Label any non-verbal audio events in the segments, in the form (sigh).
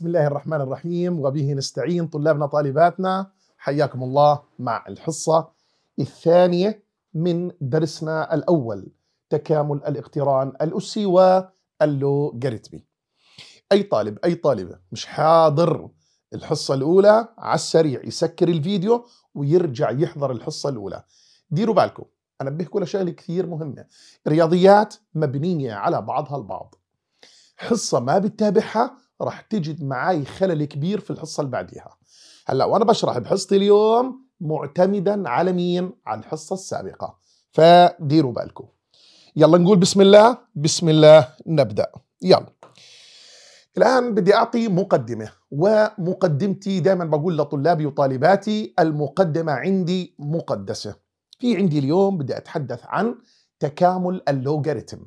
بسم الله الرحمن الرحيم وبه نستعين طلابنا طالباتنا حياكم الله مع الحصة الثانية من درسنا الأول تكامل الاقتران الأسي واللوغاريتمي أي طالب أي طالبة مش حاضر الحصة الأولى على السريع يسكر الفيديو ويرجع يحضر الحصة الأولى ديروا بالكم أنا بحكوا لشغلة كثير مهمة رياضيات مبنية على بعضها البعض حصة ما بتتابعها راح تجد معي خلل كبير في الحصه اللي بعديها هلا وانا بشرح بحصتي اليوم معتمدا على مين على الحصه السابقه فديروا بالكم يلا نقول بسم الله بسم الله نبدا يلا الآن بدي أعطي مقدمة ومقدمتي دائما بقول لطلابي وطالباتي المقدمة عندي مقدسة في عندي اليوم بدي أتحدث عن تكامل اللوغاريتم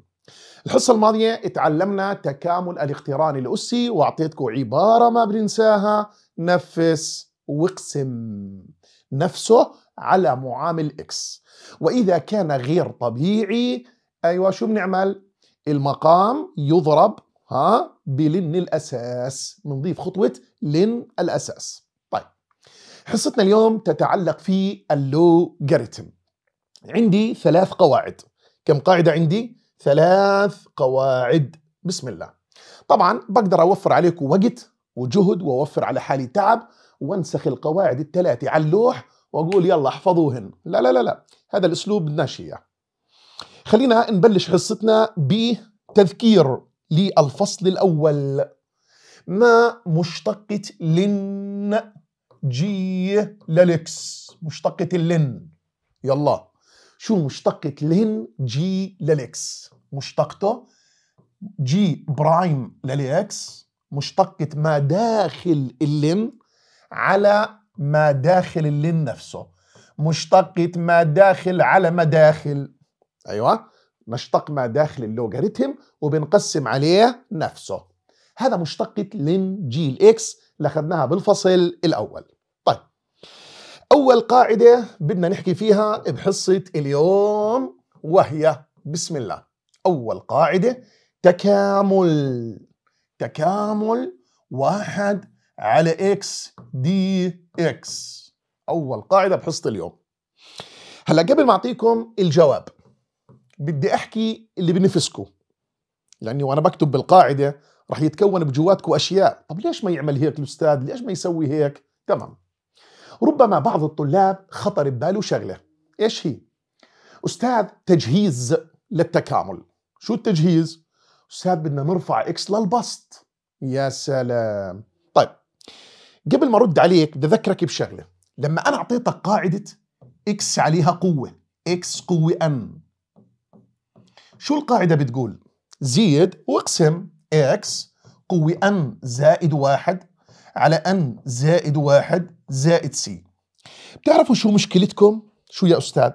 الحصة الماضية اتعلمنا تكامل الاقتران الأسي وأعطيتكم عبارة ما بننساها نفس واقسم نفسه على معامل إكس وإذا كان غير طبيعي أيوة شو بنعمل؟ المقام يضرب ها بلن الأساس بنضيف خطوة لن الأساس طيب حصتنا اليوم تتعلق في اللوغاريتم عندي ثلاث قواعد كم قاعدة عندي؟ ثلاث قواعد بسم الله طبعا بقدر اوفر عليكم وقت وجهد واوفر على حالي تعب وانسخ القواعد الثلاثه على اللوح واقول يلا احفظوهن لا لا لا لا هذا الاسلوب بدناش اياه خلينا نبلش حصتنا بتذكير للفصل الاول ما مشتقة لن جي للكس مشتقة اللن يلا شو مشتقة لن جي للكس مشتقته جي برايم للاكس مشتقة ما داخل اللن على ما داخل اللن نفسه مشتقة ما داخل على ما داخل أيوة نشتق ما داخل اللوغاريتم وبنقسم عليه نفسه هذا مشتقة لن جي الإكس اللي أخذناها بالفصل الأول طيب أول قاعدة بدنا نحكي فيها بحصة اليوم وهي بسم الله أول قاعدة تكامل تكامل واحد على إكس دي إكس أول قاعدة بحصة اليوم هلا قبل ما أعطيكم الجواب بدي أحكي اللي بنفسكم لأني وأنا بكتب بالقاعدة رح يتكون بجواتكم أشياء طب ليش ما يعمل هيك الأستاذ ليش ما يسوي هيك تمام ربما بعض الطلاب خطر بباله شغلة إيش هي أستاذ تجهيز للتكامل شو التجهيز؟ استاذ بدنا نرفع اكس للبسط يا سلام طيب قبل ما ارد عليك بدي اذكرك بشغله لما انا اعطيتك قاعده اكس عليها قوه اكس قوه ان شو القاعده بتقول؟ زيد واقسم اكس قوه ان زائد واحد على ان زائد واحد زائد سي بتعرفوا شو مشكلتكم؟ شو يا استاذ؟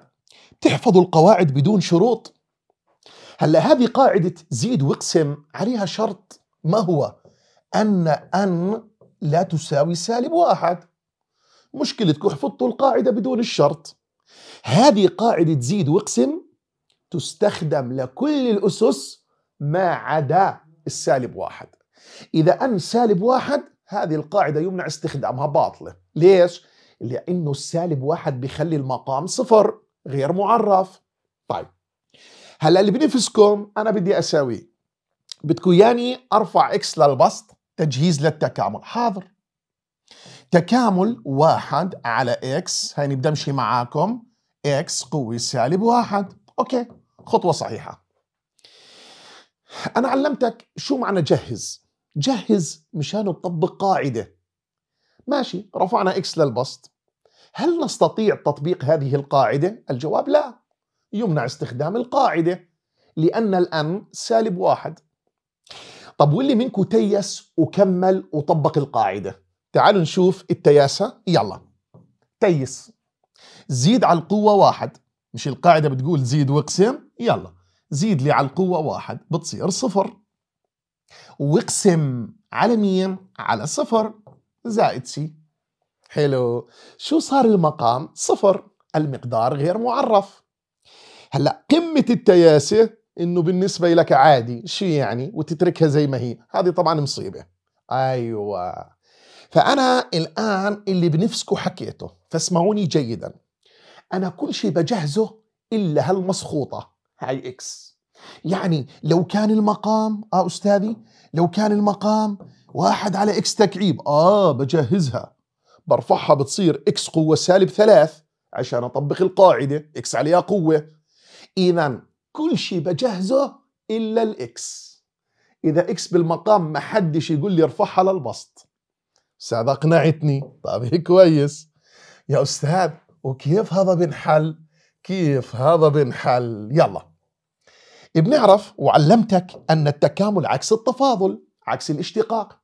بتحفظوا القواعد بدون شروط هلا هذه قاعدة زيد واقسم عليها شرط ما هو؟ أن أن لا تساوي سالب واحد مشكلتكم حفظتوا القاعدة بدون الشرط هذه قاعدة زيد واقسم تستخدم لكل الأسس ما عدا السالب واحد إذا أن سالب واحد هذه القاعدة يمنع استخدامها باطلة ليش؟ لأنه السالب واحد بيخلي المقام صفر غير معرف هلا اللي بنفسكم انا بدي اساويه بدكم ياني ارفع اكس للبسط تجهيز للتكامل حاضر تكامل واحد على اكس هيني بدي امشي معاكم اكس قوة سالب واحد اوكي خطوة صحيحة انا علمتك شو معنى جهز جهز مشان تطبق قاعدة ماشي رفعنا اكس للبسط هل نستطيع تطبيق هذه القاعدة؟ الجواب لا يمنع استخدام القاعدة لأن الأم سالب واحد طب واللي منكم تيس وكمل وطبق القاعدة تعالوا نشوف التياسة يلا تيس زيد على القوة واحد مش القاعدة بتقول زيد واقسم يلا زيد لي على القوة واحد بتصير صفر واقسم على مين على صفر زائد سي حلو شو صار المقام صفر المقدار غير معرف هلا قمه التياسه انه بالنسبه لك عادي شو يعني وتتركها زي ما هي هذه طبعا مصيبه ايوه فانا الان اللي بنفسكم حكيته فاسمعوني جيدا انا كل شيء بجهزه الا هالمسخوطه هاي اكس يعني لو كان المقام اه استاذي لو كان المقام واحد على اكس تكعيب اه بجهزها برفعها بتصير اكس قوه سالب ثلاث عشان اطبق القاعده اكس عليها قوه إذا كل شيء بجهزه إلا الإكس إذا إكس بالمقام ما حدش يقول لي ارفعها للبسط أستاذ أقنعتني طيب (laughs) كويس يا أستاذ وكيف هذا بنحل كيف هذا بنحل يلا بنعرف وعلمتك أن التكامل عكس التفاضل عكس الاشتقاق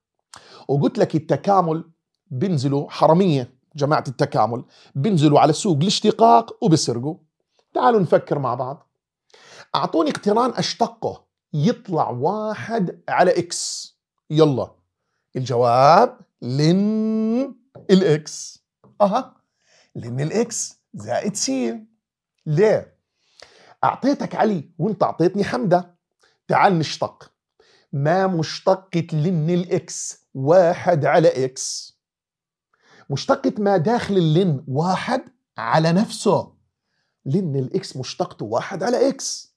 وقلت لك التكامل بنزلوا حرمية جماعة التكامل بنزلوا على السوق الاشتقاق وبسرقوا تعالوا نفكر مع بعض أعطوني اقتران أشتقه يطلع واحد على إكس يلا الجواب لن الإكس أها لن الإكس زائد سين ليه؟ أعطيتك علي وأنت أعطيتني حمدة تعال نشتق ما مشتقة لن الإكس واحد على إكس مشتقة ما داخل اللن واحد على نفسه لأن الإكس مشتقته واحد على إكس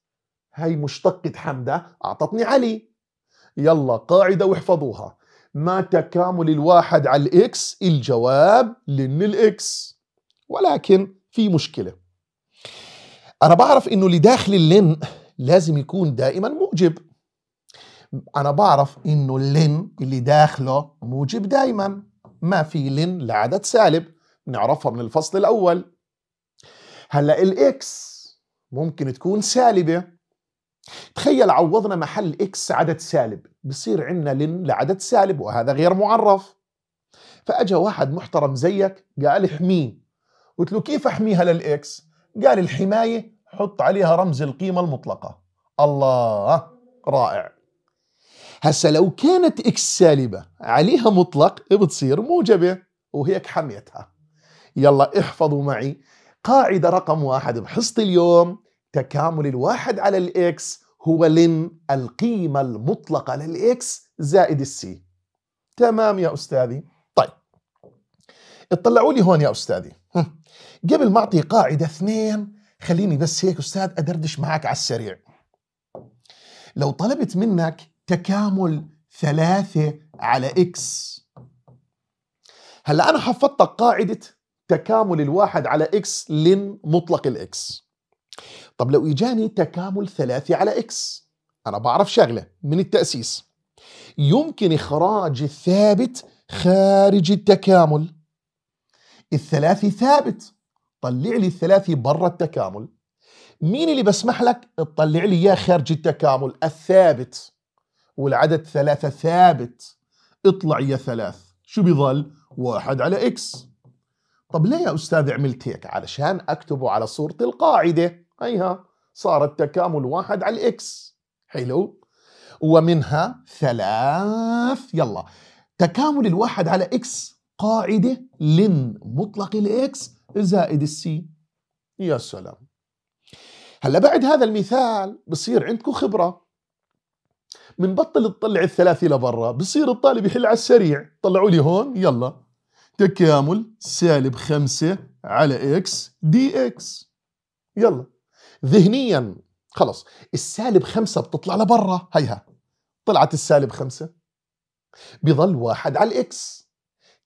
هي مشتقة حمدة أعطتني علي يلا قاعدة واحفظوها ما تكامل الواحد على الإكس الجواب لأن الإكس ولكن في مشكلة أنا بعرف إنه اللي داخل اللن لازم يكون دائما موجب أنا بعرف إنه اللن اللي داخله موجب دائما ما في لن لعدد سالب نعرفها من الفصل الأول هلا الاكس ممكن تكون سالبه تخيل عوضنا محل اكس عدد سالب بصير عندنا لن لعدد سالب وهذا غير معرف فاجا واحد محترم زيك قال احميه قلت له كيف احميها للاكس قال الحمايه حط عليها رمز القيمه المطلقه الله رائع هسا لو كانت اكس سالبه عليها مطلق بتصير موجبه وهيك حميتها يلا احفظوا معي قاعدة رقم واحد بحصة اليوم تكامل الواحد على الإكس هو لن القيمة المطلقة للإكس زائد السي تمام يا أستاذي طيب اطلعوا لي هون يا أستاذي قبل ما أعطي قاعدة اثنين خليني بس هيك أستاذ أدردش معك على السريع لو طلبت منك تكامل ثلاثة على إكس هلا أنا حفظتك قاعدة تكامل الواحد على اكس لن مطلق الاكس طب لو اجاني تكامل ثلاثي على اكس انا بعرف شغله من التاسيس يمكن اخراج الثابت خارج التكامل الثلاثي ثابت طلع لي الثلاثي برا التكامل مين اللي بسمح لك تطلع لي اياه خارج التكامل الثابت والعدد ثلاثة ثابت اطلع يا ثلاث شو بيظل واحد على اكس طب ليه يا أستاذ عملت هيك علشان أكتبه على صورة القاعدة أيها صار التكامل واحد على الإكس حلو ومنها ثلاث يلا تكامل الواحد على إكس قاعدة لن مطلق الإكس زائد السي يا سلام هلا بعد هذا المثال بصير عندكم خبره بنبطل تطلع الثلاثي لبرا بصير الطالب يحل على السريع طلعوا لي هون يلا تكامل سالب خمسة على اكس دي اكس يلا ذهنيا خلص السالب خمسة بتطلع لبرا هيها طلعت السالب خمسة بظل واحد على الاكس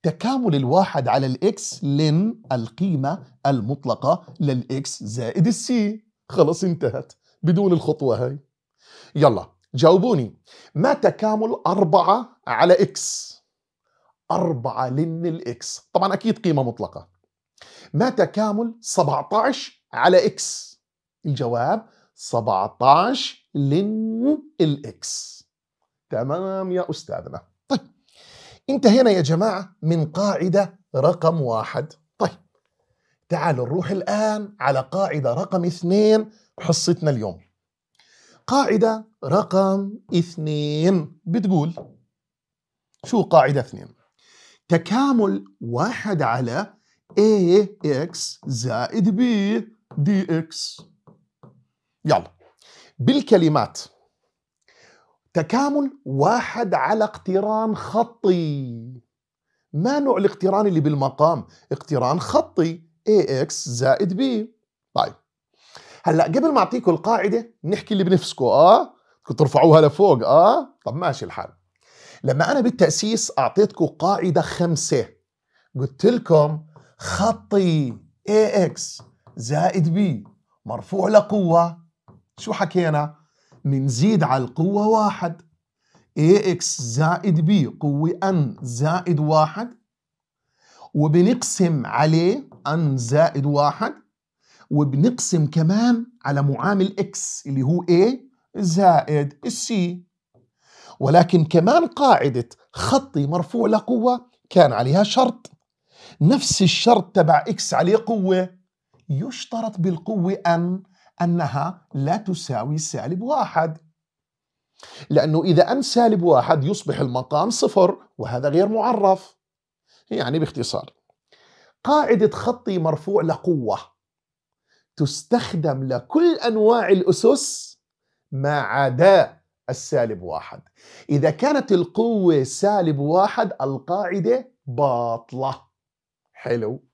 تكامل الواحد على الاكس لن القيمة المطلقة للاكس زائد السي خلص انتهت بدون الخطوة هاي يلا جاوبوني ما تكامل أربعة على اكس 4 لن الاكس طبعا اكيد قيمه مطلقه ما تكامل 17 على اكس الجواب 17 لن الاكس تمام يا استاذنا طيب انتهينا يا جماعه من قاعده رقم واحد طيب تعالوا نروح الان على قاعده رقم اثنين حصتنا اليوم قاعده رقم اثنين بتقول شو قاعده اثنين تكامل واحد على ax زائد b dx يلا بالكلمات تكامل واحد على اقتران خطي ما نوع الاقتران اللي بالمقام اقتران خطي ax زائد b طيب هلا قبل ما اعطيكم القاعده نحكي اللي بنفسكم اه ترفعوها لفوق اه طب ماشي الحال لما أنا بالتأسيس أعطيتكم قاعدة خمسة قلت لكم خطي AX زائد B مرفوع لقوة شو حكينا؟ منزيد على القوة واحد AX زائد B قوة N زائد واحد وبنقسم عليه N زائد واحد وبنقسم كمان على معامل X اللي هو A زائد C ولكن كمان قاعدة خطي مرفوع لقوة كان عليها شرط نفس الشرط تبع إكس عليه قوة يشترط بالقوة أن أنها لا تساوي سالب واحد لأنه إذا أن سالب واحد يصبح المقام صفر وهذا غير معرف يعني باختصار قاعدة خطي مرفوع لقوة تستخدم لكل أنواع الأسس ما عدا السالب واحد إذا كانت القوة سالب واحد القاعدة باطلة حلو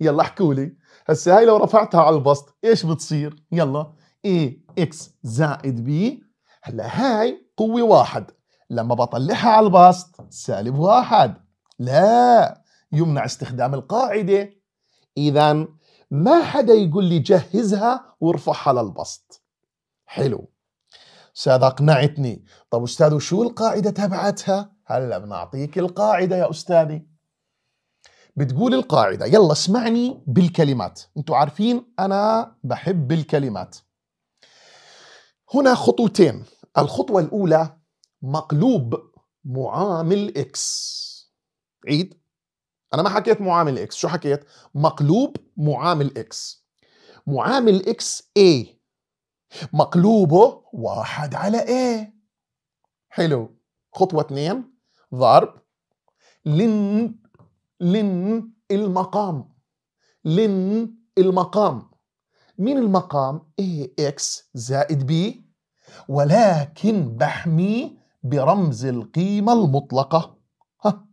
يلا احكوا لي هسه هاي لو رفعتها على البسط ايش بتصير يلا اي اكس زائد بي هلا هاي قوة واحد لما بطلعها على البسط سالب واحد لا يمنع استخدام القاعدة إذا ما حدا يقول لي جهزها وارفعها للبسط حلو استاذ اقنعتني طب استاذ وشو القاعدة تبعتها هلا بنعطيك القاعدة يا استاذي بتقول القاعدة يلا اسمعني بالكلمات انتم عارفين انا بحب الكلمات هنا خطوتين الخطوة الأولى مقلوب معامل إكس عيد أنا ما حكيت معامل إكس شو حكيت؟ مقلوب معامل إكس معامل إكس ايه مقلوبه واحد على ايه حلو خطوة اثنين ضرب لن لن المقام لن المقام مين المقام؟ AX زائد B ولكن بحميه برمز القيمة المطلقة ها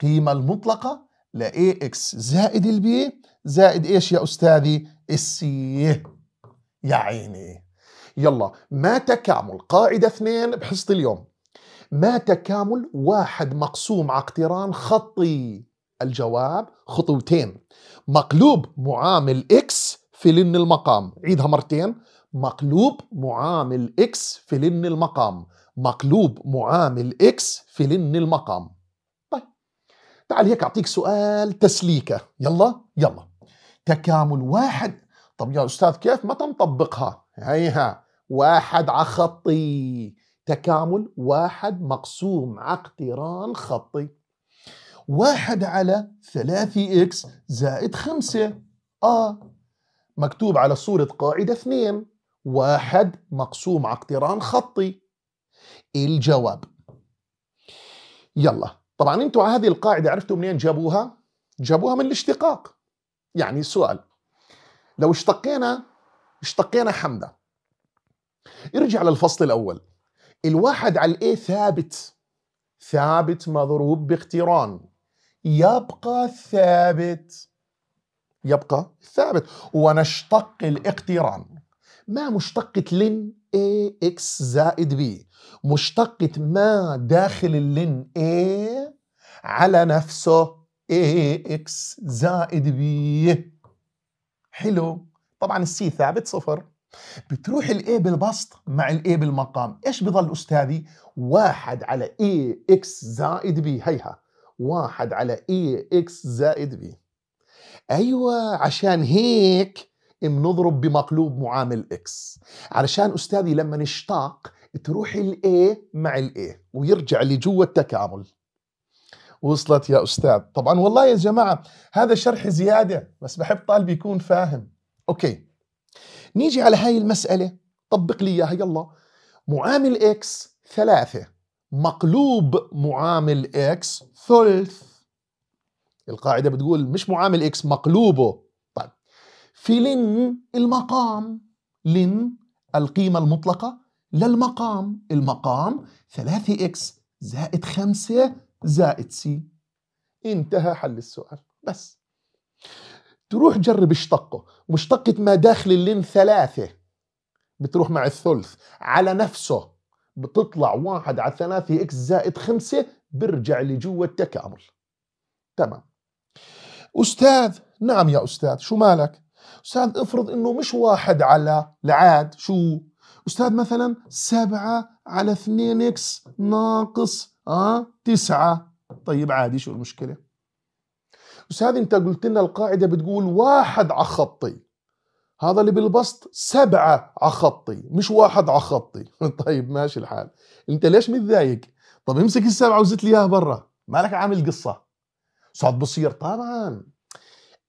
قيمة المطلقة ل AX زائد البي زائد ايش يا أستاذي؟ السي يا عيني يلا ما تكامل قاعدة اثنين بحصة اليوم ما تكامل واحد مقسوم على اقتران خطي الجواب خطوتين مقلوب معامل X في لن المقام عيدها مرتين مقلوب معامل X في لن المقام مقلوب معامل X في لن المقام طيب تعال هيك أعطيك سؤال تسليكة يلا يلا تكامل واحد طب يا أستاذ كيف متى نطبقها هيها واحد عخطي تكامل واحد مقسوم على اقتران خطي واحد على 3 اكس زائد 5 اه مكتوب على صورة قاعدة اثنين واحد مقسوم على اقتران خطي الجواب يلا طبعا انتوا هذه القاعدة عرفتوا منين جابوها؟ جابوها من الاشتقاق يعني سؤال لو اشتقينا اشتقينا حمدة ارجع للفصل الأول الواحد على الايه ثابت ثابت مضروب باقتران يبقى ثابت يبقى ثابت ونشتق الاقتران ما مشتقة لن اي اكس زائد بي مشتقة ما داخل اللن اي على نفسه اي اكس زائد بي حلو طبعا السي ثابت صفر بتروح الاي بالبسط مع الاي بالمقام ايش بضل استاذي واحد على اي اكس زائد بي هيها واحد على اي اكس زائد بي ايوه عشان هيك بنضرب بمقلوب معامل اكس علشان استاذي لما نشتاق تروح الاي مع الاي ويرجع لجوه التكامل وصلت يا أستاذ طبعا والله يا جماعة هذا شرح زيادة بس بحب طالب يكون فاهم أوكي نيجي على هاي المسألة طبق لي إياها يلا معامل إكس ثلاثة مقلوب معامل إكس ثلث القاعدة بتقول مش معامل إكس مقلوبه طيب في لن المقام لن القيمة المطلقة للمقام المقام ثلاثة إكس زائد خمسة زائد سي انتهى حل السؤال بس تروح جرب اشتقه مشتقة ما داخل اللين ثلاثة بتروح مع الثلث على نفسه بتطلع واحد على ثلاثة اكس زائد خمسة برجع لجوة التكامل تمام أستاذ نعم يا أستاذ شو مالك أستاذ افرض انه مش واحد على العاد شو أستاذ مثلا سبعة على اثنين اكس ناقص اه تسعة طيب عادي شو المشكلة أستاذ أنت قلت لنا القاعدة بتقول واحد عخطي خطي هذا اللي بالبسط سبعة عخطي خطي مش واحد عخطي خطي (laughs) طيب ماشي الحال أنت ليش متضايق طب امسك السبعة وزت لي إياها برا مالك عامل قصة صعب بصير طبعا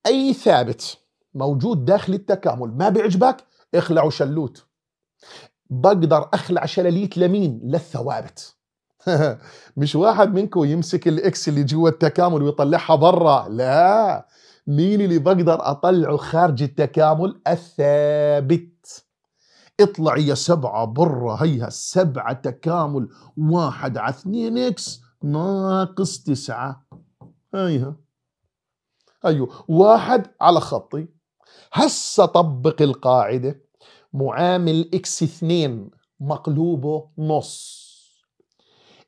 أي ثابت موجود داخل التكامل ما بيعجبك اخلعه شلوت بقدر اخلع شلاليت لمين للثوابت (laughs) مش واحد منكم يمسك الاكس اللي جوا التكامل ويطلعها برا لا مين اللي بقدر اطلعه خارج التكامل الثابت اطلع يا سبعة برا هيها سبعة تكامل واحد على اثنين اكس ناقص تسعة هيها ايوه واحد على خطي هسه طبق القاعدة معامل اكس اثنين مقلوبه نص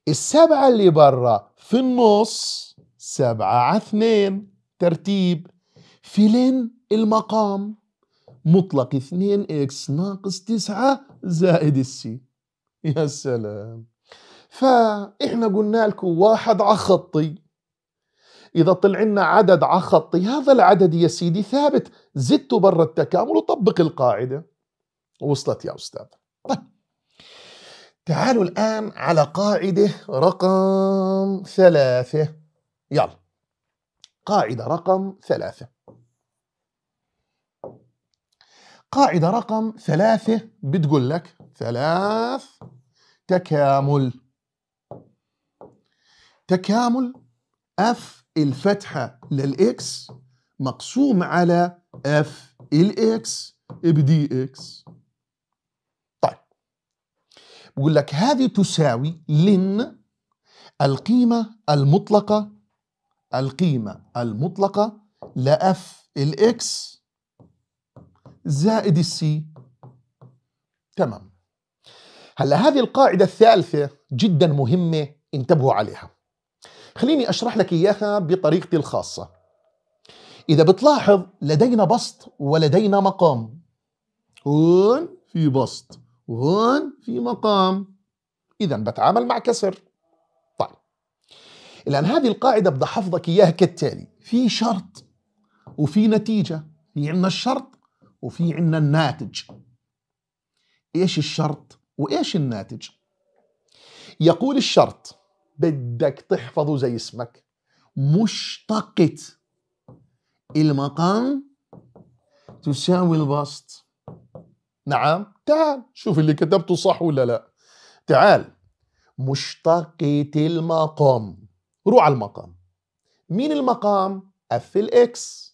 السبعة اللي برا في النص سبعة على اثنين ترتيب في لين المقام مطلق اثنين اكس ناقص تسعة زائد السي يا سلام فاحنا قلنا لكم واحد على خطي اذا طلع لنا عدد على خطي هذا العدد يا سيدي ثابت زدته برا التكامل وطبق القاعده وصلت يا استاذ طيب تعالوا الآن على قاعدة رقم ثلاثة يلا قاعدة رقم ثلاثة قاعدة رقم ثلاثة بتقول لك ثلاث تكامل تكامل اف الفتحة للإكس مقسوم على اف الإكس بدي إكس بيقول لك هذه تساوي لن القيمة المطلقة القيمة المطلقة لأف الإكس زائد السي تمام هلا هذه القاعدة الثالثة جدا مهمة انتبهوا عليها خليني أشرح لك إياها بطريقتي الخاصة إذا بتلاحظ لدينا بسط ولدينا مقام هون في بسط وهون في مقام إذا بتعامل مع كسر طيب الآن هذه القاعدة بدي أحفظك إياها كالتالي في شرط وفي نتيجة في عندنا الشرط وفي عندنا الناتج إيش الشرط وإيش الناتج يقول الشرط بدك تحفظه زي اسمك مشتقة المقام تساوي البسط نعم تعال شوف اللي كتبته صح ولا لا تعال مشتقة المقام روح على المقام مين المقام اف الاكس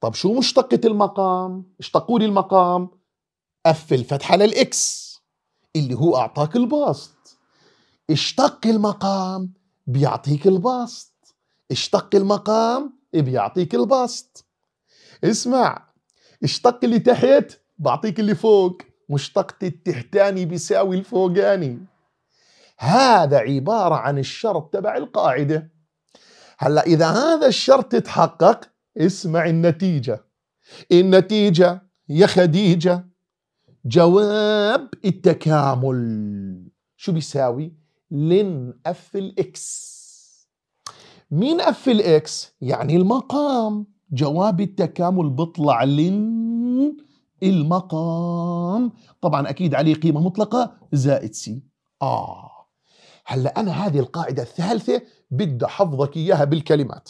طب شو مشتقة المقام اشتقوا لي المقام اف الفتحة للاكس اللي هو اعطاك البسط اشتق المقام بيعطيك البسط اشتق المقام بيعطيك البسط اسمع اشتق اللي تحت بعطيك اللي فوق مشتقتي التحتاني بيساوي الفوقاني يعني. هذا عبارة عن الشرط تبع القاعدة هلا إذا هذا الشرط تحقق اسمع النتيجة النتيجة يا خديجة جواب التكامل شو بيساوي لن اف الاكس مين اف الاكس يعني المقام جواب التكامل بطلع لن المقام طبعا أكيد عليه قيمة مطلقة زائد سي آه هلا أنا هذه القاعدة الثالثة بدي أحفظك إياها بالكلمات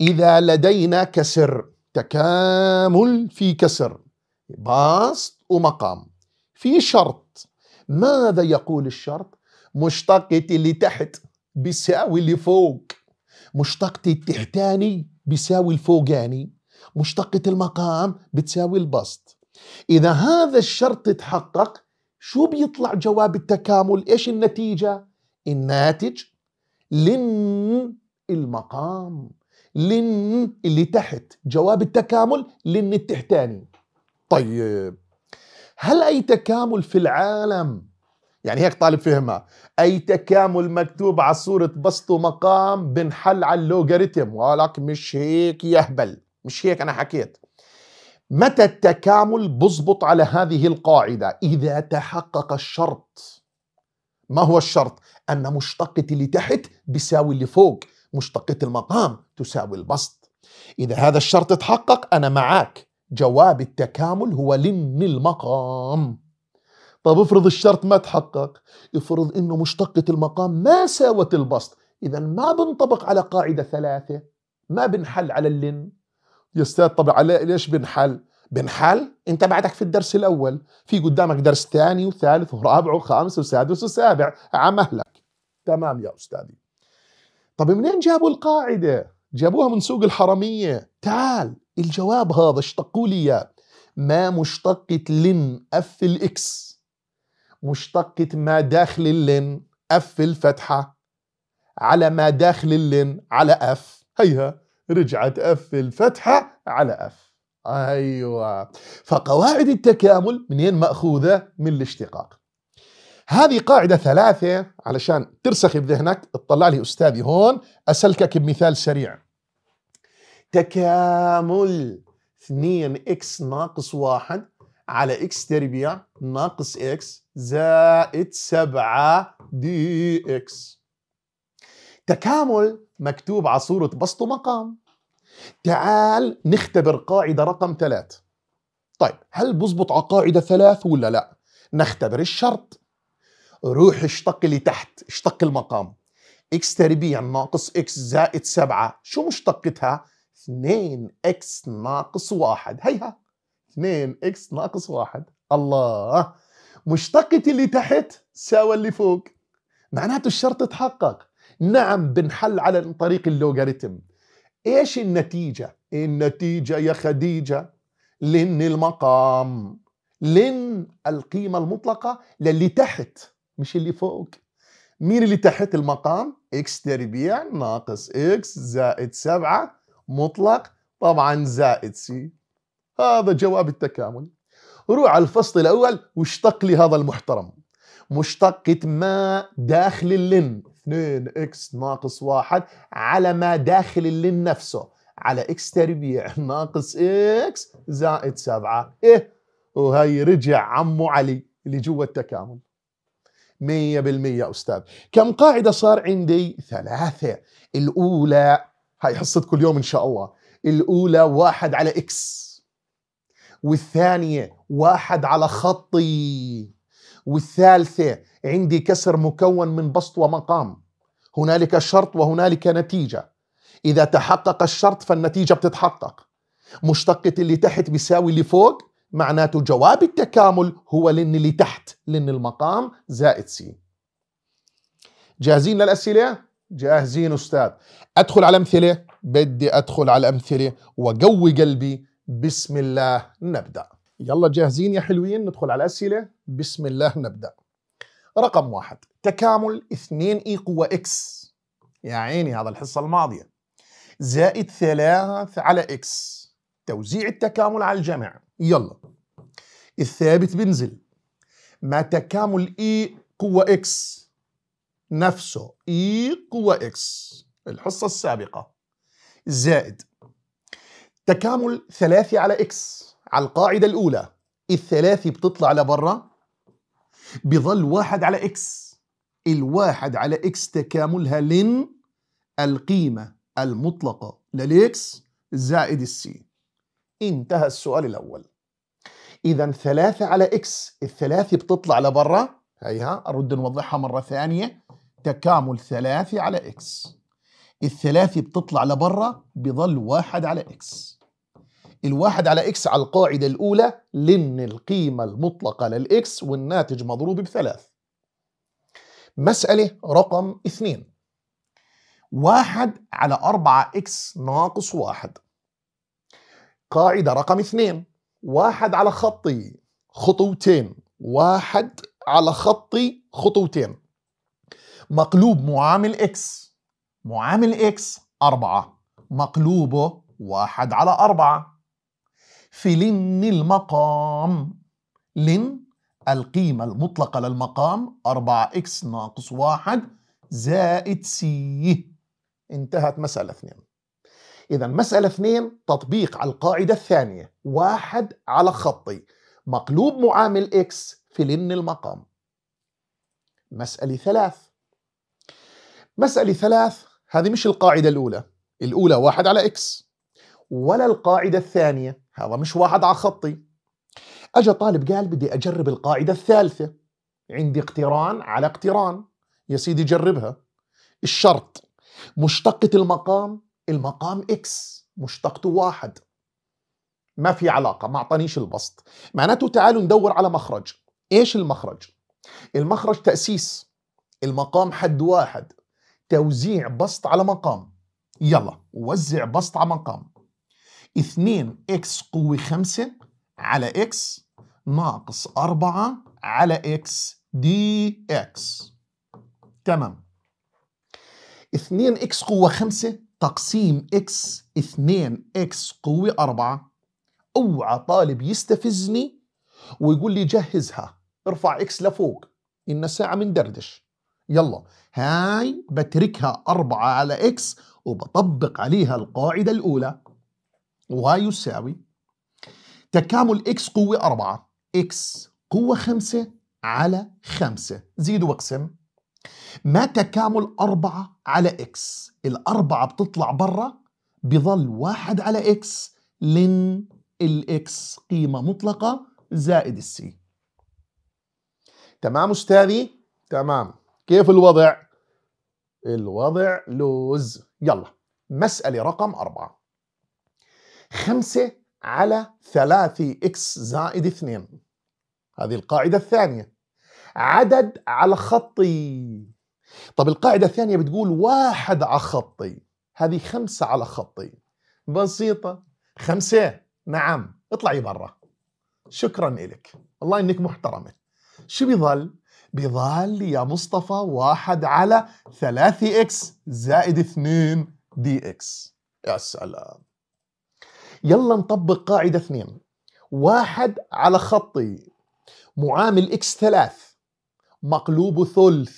إذا لدينا كسر تكامل في كسر باسط ومقام في شرط ماذا يقول الشرط مشتقة اللي تحت بيساوي اللي فوق مشتقة التحتاني بيساوي الفوقاني مشتقة المقام بتساوي البسط إذا هذا الشرط تحقق شو بيطلع جواب التكامل إيش النتيجة الناتج لن المقام لن اللي تحت جواب التكامل لن التحتاني طيب هل أي تكامل في العالم يعني هيك طالب فهمها أي تكامل مكتوب على صورة بسط ومقام بنحل على اللوغاريتم ولك مش هيك يهبل مش هيك أنا حكيت متى التكامل بزبط على هذه القاعدة إذا تحقق الشرط ما هو الشرط أن مشتقة اللي تحت بيساوي اللي فوق مشتقة المقام تساوي البسط إذا هذا الشرط تحقق أنا معك جواب التكامل هو لن المقام طب افرض الشرط ما تحقق افرض انه مشتقة المقام ما ساوت البسط اذا ما بنطبق على قاعدة ثلاثة ما بنحل على اللن يا استاذ طب على ليش بنحل؟ بنحل انت بعدك في الدرس الاول في قدامك درس ثاني وثالث ورابع وخامس وسادس وسابع عمهلك تمام يا استاذي طب منين جابوا القاعده جابوها من سوق الحرميه تعال الجواب هذا اشتقوا لي اياه ما مشتقة لن اف الاكس مشتقة ما داخل اللن اف الفتحه على ما داخل اللن على اف هيها رجعت اف الفتحه على اف ايوه فقواعد التكامل منين ماخوذه من الاشتقاق هذه قاعده ثلاثه علشان ترسخ بذهنك اطلع لي استاذي هون اسلكك بمثال سريع تكامل 2 اكس ناقص 1 على اكس تربيع ناقص اكس زائد 7 دي اكس تكامل مكتوب على صورة بسط ومقام تعال نختبر قاعدة رقم ثلاث طيب هل بزبط على قاعدة ثلاث ولا لا نختبر الشرط روح اشتق اللي تحت اشتق المقام x تربيع ناقص x زائد سبعة شو مشتقتها 2x ناقص واحد هيها 2x ناقص واحد الله مشتقة اللي تحت ساوى اللي فوق معناته الشرط تحقق نعم بنحل على طريق اللوغاريتم ايش النتيجة؟ النتيجة يا خديجة لن المقام لن القيمة المطلقة للي تحت مش اللي فوق مين اللي تحت المقام؟ اكس تربيع ناقص اكس زائد سبعة مطلق طبعا زائد سي هذا جواب التكامل روح على الفصل الأول واشتق لي هذا المحترم مشتقة ما داخل اللن 2 اكس ناقص 1 على ما داخل اللين نفسه على اكس تربيع (laughs) ناقص اكس زائد 7 ايه وهي رجع عمو علي اللي جوا التكامل 100% استاذ كم قاعده صار عندي ثلاثه الاولى هاي كل اليوم ان شاء الله الاولى واحد على اكس والثانيه واحد على خطي والثالثة عندي كسر مكون من بسط ومقام هنالك شرط وهنالك نتيجة إذا تحقق الشرط فالنتيجة بتتحقق مشتقة اللي تحت بيساوي اللي فوق معناته جواب التكامل هو لن اللي تحت لن المقام زائد س جاهزين للأسئلة؟ جاهزين أستاذ أدخل على أمثلة بدي أدخل على أمثلة وقوي قلبي بسم الله نبدأ يلا جاهزين يا حلوين ندخل على الأسئلة بسم الله نبدأ رقم واحد تكامل 2 اي e قوة اكس يا عيني هذا الحصة الماضية زائد 3 على اكس توزيع التكامل على الجمع يلا الثابت بنزل ما تكامل اي e قوة اكس نفسه اي e قوة اكس الحصة السابقة زائد تكامل ثلاثة على اكس على القاعدة الأولى الثلاثة بتطلع لبرا بظل واحد على إكس الواحد على إكس تكاملها لن القيمة المطلقة للإكس زائد السي انتهى السؤال الأول إذا ثلاثة على إكس الثلاثة بتطلع لبرا هيها أرد نوضحها مرة ثانية تكامل ثلاثة على إكس الثلاثة بتطلع لبرا بظل واحد على إكس الواحد على اكس على القاعدة الأولى لأن القيمة المطلقة للإكس والناتج مضروب بثلاث مسألة رقم اثنين واحد على أربعة إكس ناقص واحد قاعدة رقم اثنين واحد على خطي خطوتين واحد على خطي خطوتين مقلوب معامل إكس معامل إكس أربعة مقلوبه واحد على أربعة في لن المقام لن القيمة المطلقة للمقام 4x ناقص 1 زائد سي انتهت مسألة اثنين إذا مسألة اثنين تطبيق على القاعدة الثانية واحد على خطي مقلوب معامل x في لن المقام مسألة ثلاث مسألة ثلاث هذه مش القاعدة الأولى الأولى واحد على x ولا القاعدة الثانية هذا مش واحد على خطي اجى طالب قال بدي اجرب القاعده الثالثه عندي اقتران على اقتران يا سيدي جربها الشرط مشتقة المقام المقام اكس مشتقته واحد ما في علاقة ما اعطانيش البسط معناته تعالوا ندور على مخرج ايش المخرج المخرج تأسيس المقام حد واحد توزيع بسط على مقام يلا وزع بسط على مقام 2 اكس قوة 5 على اكس ناقص 4 على اكس دي اكس تمام 2 اكس قوة 5 تقسيم اكس 2 اكس قوة 4 اوعى طالب يستفزني ويقول لي جهزها ارفع اكس لفوق ان من دردش يلا هاي بتركها 4 على اكس وبطبق عليها القاعدة الأولى يساوي تكامل اكس قوة 4 اكس قوة 5 على 5 زيد واقسم ما تكامل 4 على اكس الأربعة بتطلع برا بظل 1 على اكس لن الاكس قيمة مطلقة زائد السي تمام أستاذي؟ تمام كيف الوضع؟ الوضع لوز يلا مسألة رقم 4 5 على 3 اكس زائد 2 هذه القاعدة الثانية عدد على خطي طب القاعدة الثانية بتقول واحد على خطي هذه خمسة على خطي بسيطة خمسة نعم اطلعي برا شكرا لك الله انك محترمة شو بيظل بيظل يا مصطفى واحد على ثلاثة اكس زائد اثنين دي اكس يا سلام يلا نطبق قاعدة اثنين واحد على خطي معامل اكس ثلاث مقلوب ثلث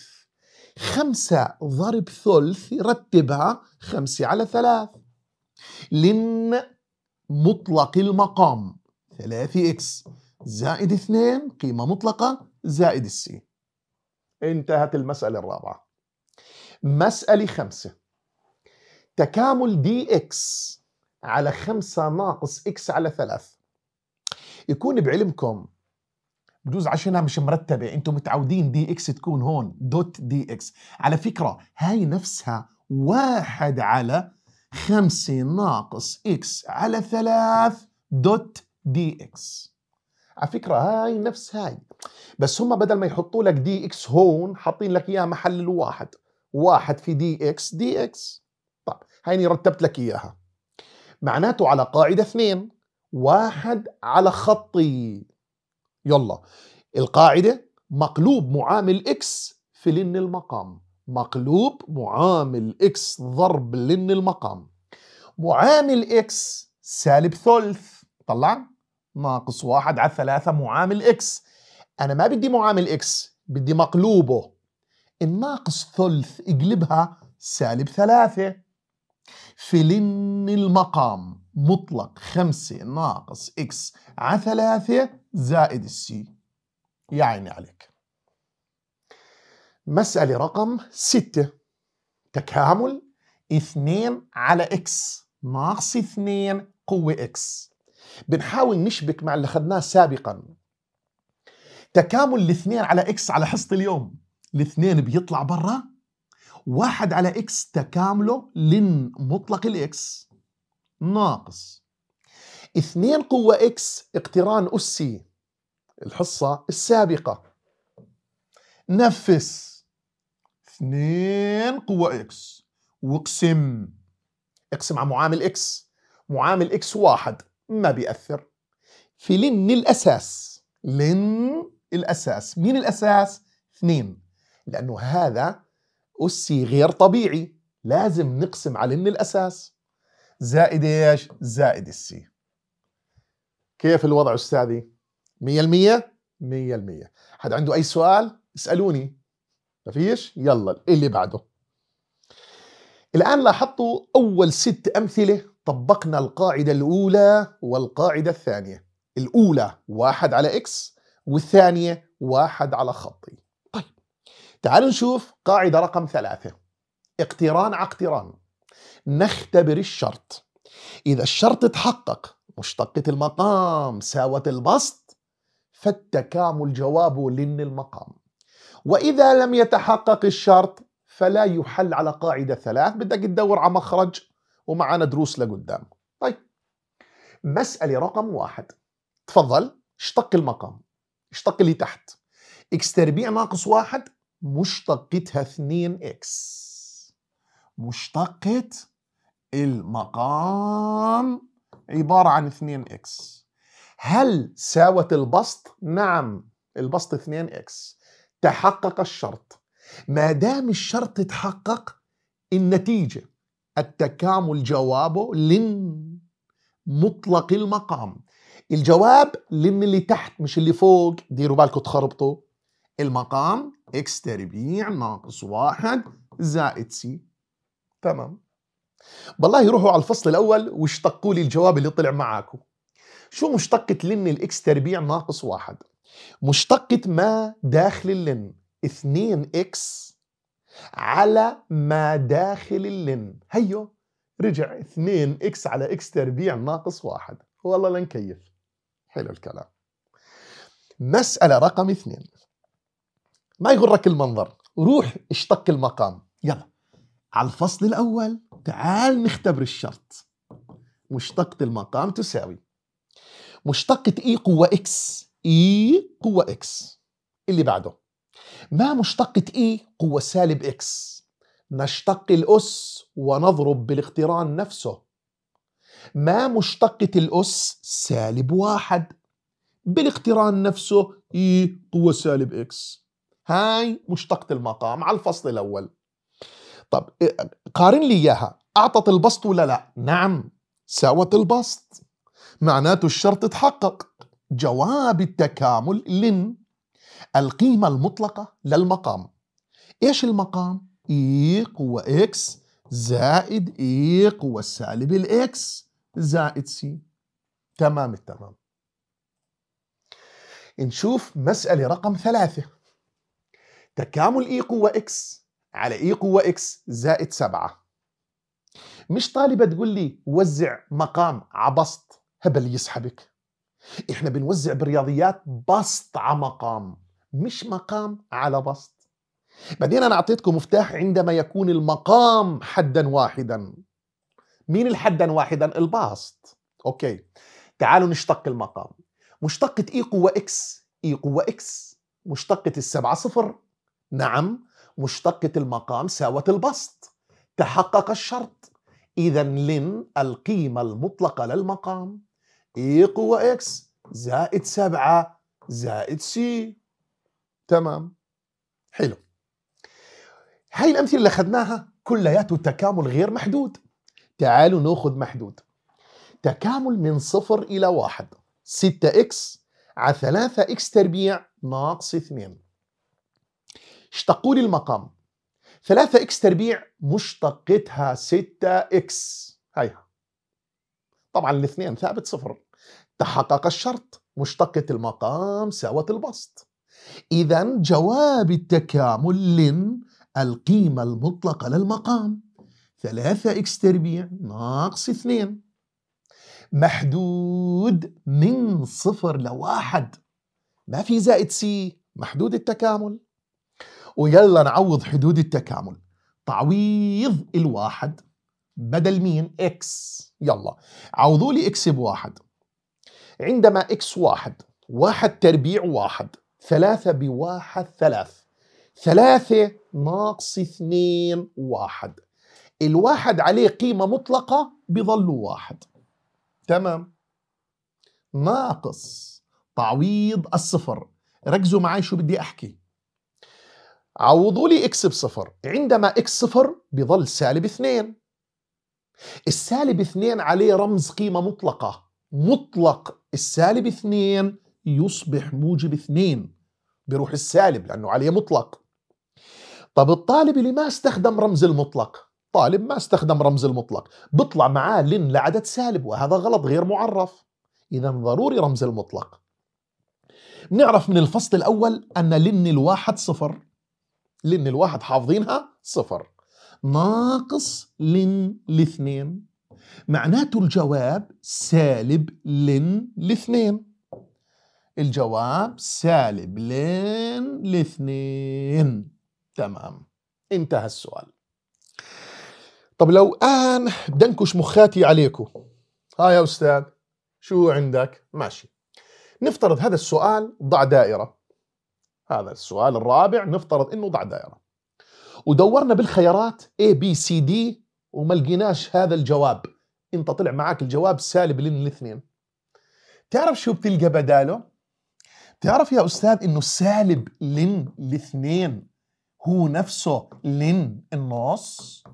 خمسة ضرب ثلث رتبها خمسة على ثلاث لن مطلق المقام ثلاثة اكس زائد اثنين قيمة مطلقة زائد السي انتهت المسألة الرابعة مسألة خمسة تكامل دي اكس على 5 ناقص اكس على 3 يكون بعلمكم بجوز عشانها مش مرتبة انتم متعودين دي اكس تكون هون دوت دي اكس على فكرة هاي نفسها واحد على خمسة ناقص اكس على ثلاث دوت دي اكس على فكرة هاي نفس هاي بس هم بدل ما يحطوا لك دي اكس هون حاطين لك اياها محل الواحد واحد في دي اكس دي اكس طب هيني رتبت لك اياها معناته على قاعدة اثنين واحد على خطي يلا القاعدة مقلوب معامل إكس في لن المقام مقلوب معامل إكس ضرب لن المقام معامل إكس سالب ثلث طلع ناقص واحد على ثلاثة معامل إكس أنا ما بدي معامل إكس بدي مقلوبه الناقص ثلث اقلبها سالب ثلاثة في لن المقام مطلق خمسة ناقص إكس على ثلاثة زائد السي يعني عليك مسألة رقم ستة تكامل اثنين على إكس ناقص اثنين قوة إكس بنحاول نشبك مع اللي خدناه سابقا تكامل الاثنين على إكس على حصة اليوم الاثنين بيطلع برا واحد على اكس تكامله لن مطلق الاكس ناقص اثنين قوة اكس اقتران أسي الحصة السابقة نفس اثنين قوة اكس واقسم اقسم على معامل اكس معامل اكس واحد ما بيأثر في لن الأساس لن الأساس مين الأساس؟ اثنين لأنه هذا أسي غير طبيعي لازم نقسم على من الأساس زائد إيش؟ زائد السي كيف الوضع أستاذي؟ 100% 100% حد عنده أي سؤال؟ اسألوني ما فيش؟ يلا اللي بعده الآن لاحظتوا أول ست أمثلة طبقنا القاعدة الأولى والقاعدة الثانية الأولى واحد على إكس والثانية واحد على خطي تعالوا نشوف قاعدة رقم ثلاثة اقتران عقتران نختبر الشرط إذا الشرط تحقق مشتقة المقام ساوت البسط فالتكامل جوابه لن المقام وإذا لم يتحقق الشرط فلا يحل على قاعدة ثلاث بدك تدور على مخرج ومعنا دروس لقدام طيب مسألة رقم واحد تفضل اشتق المقام اشتق اللي تحت اكس تربيع ناقص واحد مشتقتها 2 اكس مشتقة المقام عبارة عن 2 اكس هل ساوت البسط؟ نعم البسط 2 اكس تحقق الشرط ما دام الشرط تحقق النتيجة التكامل جوابه لن مطلق المقام الجواب لن اللي تحت مش اللي فوق ديروا بالكم تخربطوا المقام إكس تربيع ناقص واحد زائد سي تمام بالله روحوا على الفصل الأول واشتقوا لي الجواب اللي طلع معاكم شو مشتقة لن الإكس تربيع ناقص واحد مشتقة ما داخل اللن اثنين إكس على ما داخل اللن هيو رجع اثنين إكس على إكس تربيع ناقص واحد والله لنكيف حلو الكلام مسألة رقم اثنين ما يغرك المنظر روح اشتق المقام يلا على الفصل الأول تعال نختبر الشرط مشتقة المقام تساوي مشتقة إي e قوة إكس إي e قوة إكس اللي بعده ما مشتقة إي e قوة سالب إكس نشتق الأس ونضرب بالاقتران نفسه ما مشتقة الأس سالب واحد بالاقتران نفسه إي قوة سالب إكس هاي مشتقة المقام على الفصل الأول طب قارن لي إياها أعطت البسط ولا لا نعم ساوت البسط معناته الشرط تحقق جواب التكامل لن القيمة المطلقة للمقام إيش المقام؟ إي قوة إكس زائد إي قوة سالب الإكس زائد سي تمام التمام نشوف مسألة رقم ثلاثة تكامل اي e قوة اكس على اي e قوة اكس زائد سبعة مش طالبة تقول لي وزع مقام عبسط هبل يسحبك احنا بنوزع بالرياضيات بسط على مقام مش مقام على بسط بعدين انا اعطيتكم مفتاح عندما يكون المقام حدا واحدا مين الحدا واحدا البسط اوكي تعالوا نشتق المقام مشتقة اي e قوة اكس اي قوة اكس مشتقة السبعة صفر نعم مشتقة المقام ساوت البسط تحقق الشرط إذا لن القيمة المطلقة للمقام إي قوة إكس زائد سبعة زائد سي تمام حلو هاي الأمثلة اللي أخذناها كلياته تكامل غير محدود تعالوا ناخذ محدود تكامل من صفر إلى واحد 6 إكس على 3 إكس تربيع ناقص 2 اشتقوا لي المقام 3 اكس تربيع مشتقتها 6 اكس هيها طبعا الاثنين ثابت صفر تحقق الشرط مشتقة المقام ساوت البسط إذا جواب التكامل لن القيمة المطلقة للمقام 3 اكس تربيع ناقص 2 محدود من صفر لواحد ما في زائد سي محدود التكامل ويلا نعوض حدود التكامل تعويض الواحد بدل مين اكس يلا عوضوا لي اكس بواحد عندما اكس واحد واحد تربيع واحد ثلاثة بواحد ثلاث ثلاثة ناقص اثنين واحد الواحد عليه قيمة مطلقة بظل واحد تمام ناقص تعويض الصفر ركزوا معي شو بدي أحكي عوضوا لي اكس بصفر عندما اكس صفر بظل سالب اثنين السالب اثنين عليه رمز قيمة مطلقة مطلق السالب اثنين يصبح موجب اثنين بروح السالب لأنه عليه مطلق طب الطالب اللي ما استخدم رمز المطلق طالب ما استخدم رمز المطلق بطلع معاه لن لعدد سالب وهذا غلط غير معرف إذا ضروري رمز المطلق نعرف من الفصل الأول أن لن الواحد صفر لن الواحد حافظينها صفر ناقص لن الاثنين معناته الجواب سالب لن الاثنين الجواب سالب لن الاثنين تمام انتهى السؤال طب لو الآن دنكش مخاتي عليكم ها يا أستاذ شو عندك ماشي نفترض هذا السؤال ضع دائرة هذا السؤال الرابع نفترض انه ضع دائره ودورنا بالخيارات A B C D وما لقيناش هذا الجواب انت طلع معك الجواب سالب الاثنين تعرف شو بتلقى بداله تعرف يا استاذ انه سالب لن الاثنين هو نفسه لن النص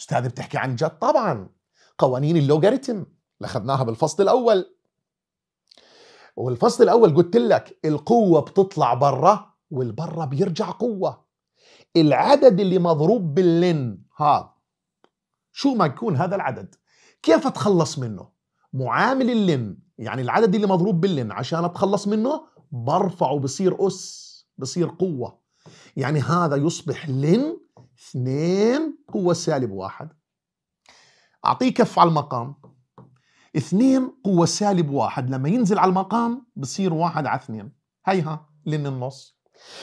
استاذ بتحكي عن جد طبعا قوانين اللوغاريتم اللي اخذناها بالفصل الاول والفصل الاول قلت لك القوه بتطلع بره والبره بيرجع قوه العدد اللي مضروب باللن ها شو ما يكون هذا العدد كيف اتخلص منه معامل اللن يعني العدد اللي مضروب باللن عشان اتخلص منه برفعه بصير اس بصير قوه يعني هذا يصبح لن اثنين قوه سالب واحد اعطيه كف على المقام اثنين قوة سالب واحد لما ينزل على المقام بصير واحد على اثنين هيها لن النص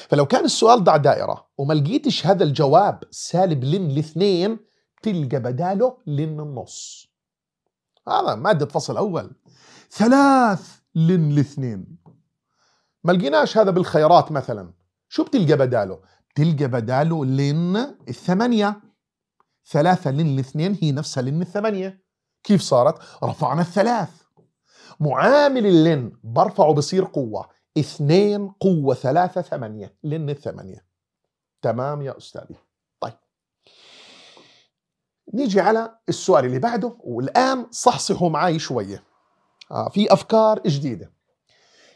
فلو كان السؤال ضع دائرة وما لقيتش هذا الجواب سالب لن لاثنين تلقى بداله لن النص هذا مادة فصل أول ثلاث لن لاثنين ما لقيناش هذا بالخيارات مثلا شو بتلقى بداله تلقى بداله لن الثمانية ثلاثة لن الاثنين هي نفسها لن الثمانية كيف صارت؟ رفعنا الثلاث معامل اللن برفعه بصير قوة اثنين قوة ثلاثة ثمانية لن الثمانية تمام يا أستاذي طيب نيجي على السؤال اللي بعده والآن صحصحوا معي شوية آه في أفكار جديدة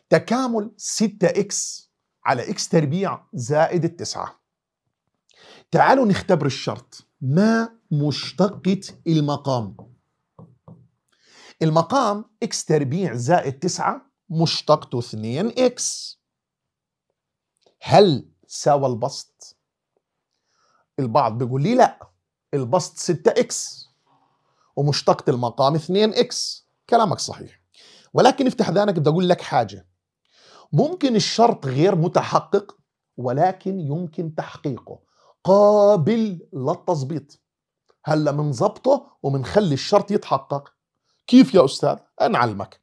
تكامل 6 اكس على اكس تربيع زائد التسعة تعالوا نختبر الشرط ما مشتقة المقام المقام x تربيع زائد 9 مشتقته 2x هل ساوى البسط؟ البعض بيقول لي لا البسط 6x ومشتقة المقام 2x كلامك صحيح ولكن افتح ذهنك بدي اقول لك حاجه ممكن الشرط غير متحقق ولكن يمكن تحقيقه قابل للتظبيط هلا بنظبطه وبنخلي الشرط يتحقق كيف يا أستاذ؟ أنعلمك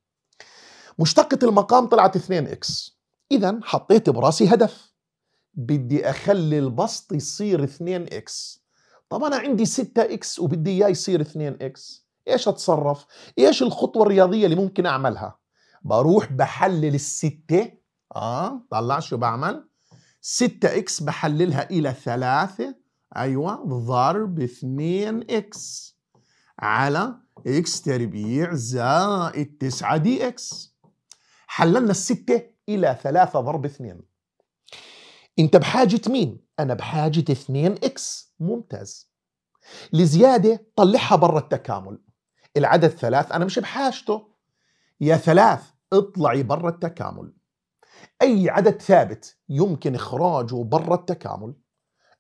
مشتقة المقام طلعت 2 إكس إذا حطيت براسي هدف بدي أخلي البسط يصير 2 إكس طب أنا عندي 6 إكس وبدي إياه يصير 2 إكس إيش أتصرف؟ إيش الخطوة الرياضية اللي ممكن أعملها؟ بروح بحلل الستة آه طلع شو بعمل 6 إكس بحللها إلى 3 أيوة ضرب 2 إكس على اكس تربيع زائد 9 دي اكس حللنا الستة إلى ثلاثة ضرب اثنين أنت بحاجة مين؟ أنا بحاجة اثنين اكس ممتاز لزيادة طلعها برا التكامل العدد ثلاث أنا مش بحاجته يا ثلاث اطلعي برا التكامل أي عدد ثابت يمكن إخراجه برا التكامل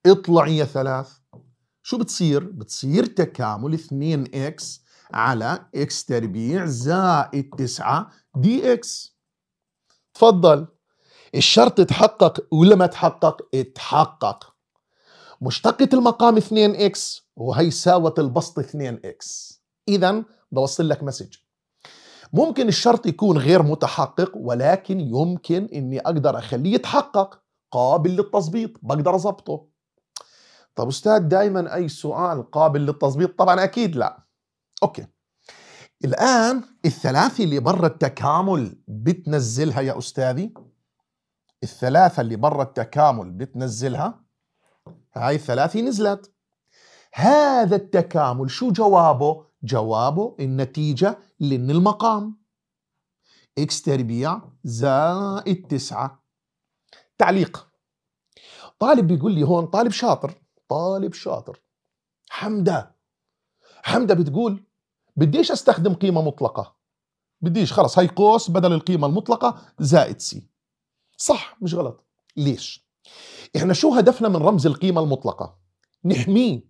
اطلعي يا ثلاث شو بتصير؟ بتصير تكامل 2x على اكس تربيع زائد 9 دي اكس تفضل الشرط تحقق ولا ما تحقق اتحقق مشتقة المقام 2 اكس وهي ساوت البسط 2 اكس اذا بوصل لك مسج ممكن الشرط يكون غير متحقق ولكن يمكن اني اقدر اخليه يتحقق قابل للتظبيط بقدر اظبطه طب استاذ دايما اي سؤال قابل للتظبيط طبعا اكيد لا اوكي الان الثلاثه اللي برا التكامل بتنزلها يا استاذي الثلاثه اللي برا التكامل بتنزلها هاي الثلاثه نزلت هذا التكامل شو جوابه جوابه النتيجه لن المقام اكس تربيع زائد تسعة تعليق طالب بيقول لي هون طالب شاطر طالب شاطر حمدة حمدة بتقول بديش استخدم قيمه مطلقه بديش خلص هي قوس بدل القيمه المطلقه زائد سي صح مش غلط ليش احنا شو هدفنا من رمز القيمه المطلقه نحميه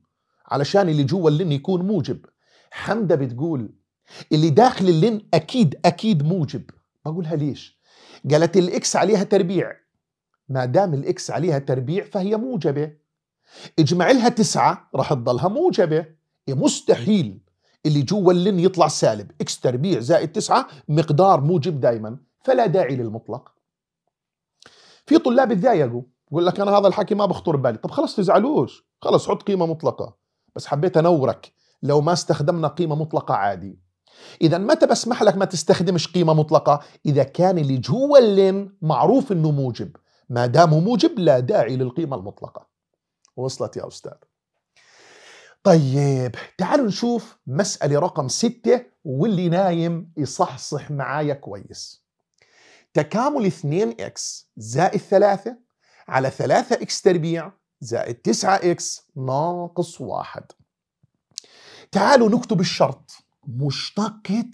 علشان اللي جوا اللن يكون موجب حمده بتقول اللي داخل اللن اكيد اكيد موجب بقولها ليش قالت الاكس عليها تربيع ما دام الاكس عليها تربيع فهي موجبه اجمع لها تسعة راح تضلها موجبة إيه، مستحيل اللي جوا اللن يطلع سالب اكس تربيع زائد تسعة مقدار موجب دائما فلا داعي للمطلق في طلاب تضايقوا يقول لك انا هذا الحكي ما بخطر بالي طب خلص تزعلوش خلص حط قيمه مطلقه بس حبيت انورك لو ما استخدمنا قيمه مطلقه عادي اذا متى بسمح لك ما تستخدمش قيمه مطلقه اذا كان اللي جوا اللين معروف انه موجب ما دام موجب لا داعي للقيمه المطلقه وصلت يا استاذ طيب تعالوا نشوف مسألة رقم ستة واللي نايم يصحصح معايا كويس تكامل 2x زائد 3 على 3x تربيع زائد 9x ناقص 1 تعالوا نكتب الشرط مشتقة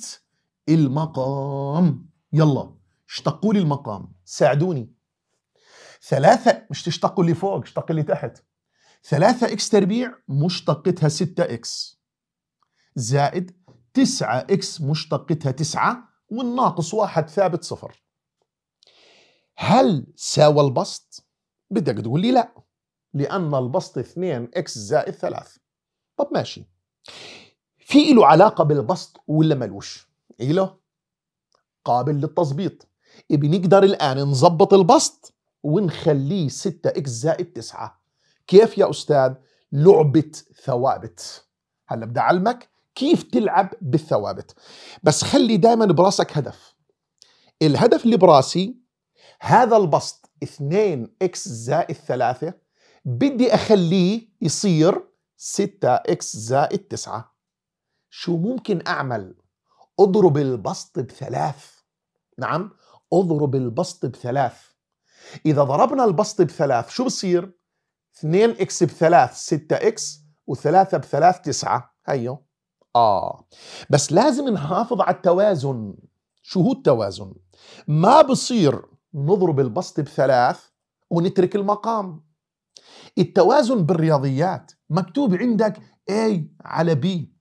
المقام يلا اشتقوا لي المقام ساعدوني ثلاثة مش تشتقوا اللي فوق اشتقوا اللي تحت 3 اكس تربيع مشتقتها 6 اكس زائد 9 اكس مشتقتها 9 والناقص واحد ثابت صفر هل ساوى البسط؟ بدك تقول لي لا لأن البسط 2 اكس زائد 3 طب ماشي في له علاقة بالبسط ولا ملوش؟ إله قابل للتظبيط بنقدر الآن نظبط البسط ونخليه 6 اكس زائد 9 كيف يا أستاذ لعبة ثوابت هلا بدي أعلمك كيف تلعب بالثوابت بس خلي دائما براسك هدف الهدف اللي براسي هذا البسط 2 اكس زائد 3 بدي اخليه يصير 6 اكس زائد 9 شو ممكن اعمل اضرب البسط بثلاث نعم اضرب البسط بثلاث اذا ضربنا البسط بثلاث شو بصير 2 اكس 3 6 اكس و3 3 9 هيو اه بس لازم نحافظ على التوازن شو هو التوازن ما بصير نضرب البسط بثلاث ونترك المقام التوازن بالرياضيات مكتوب عندك A على B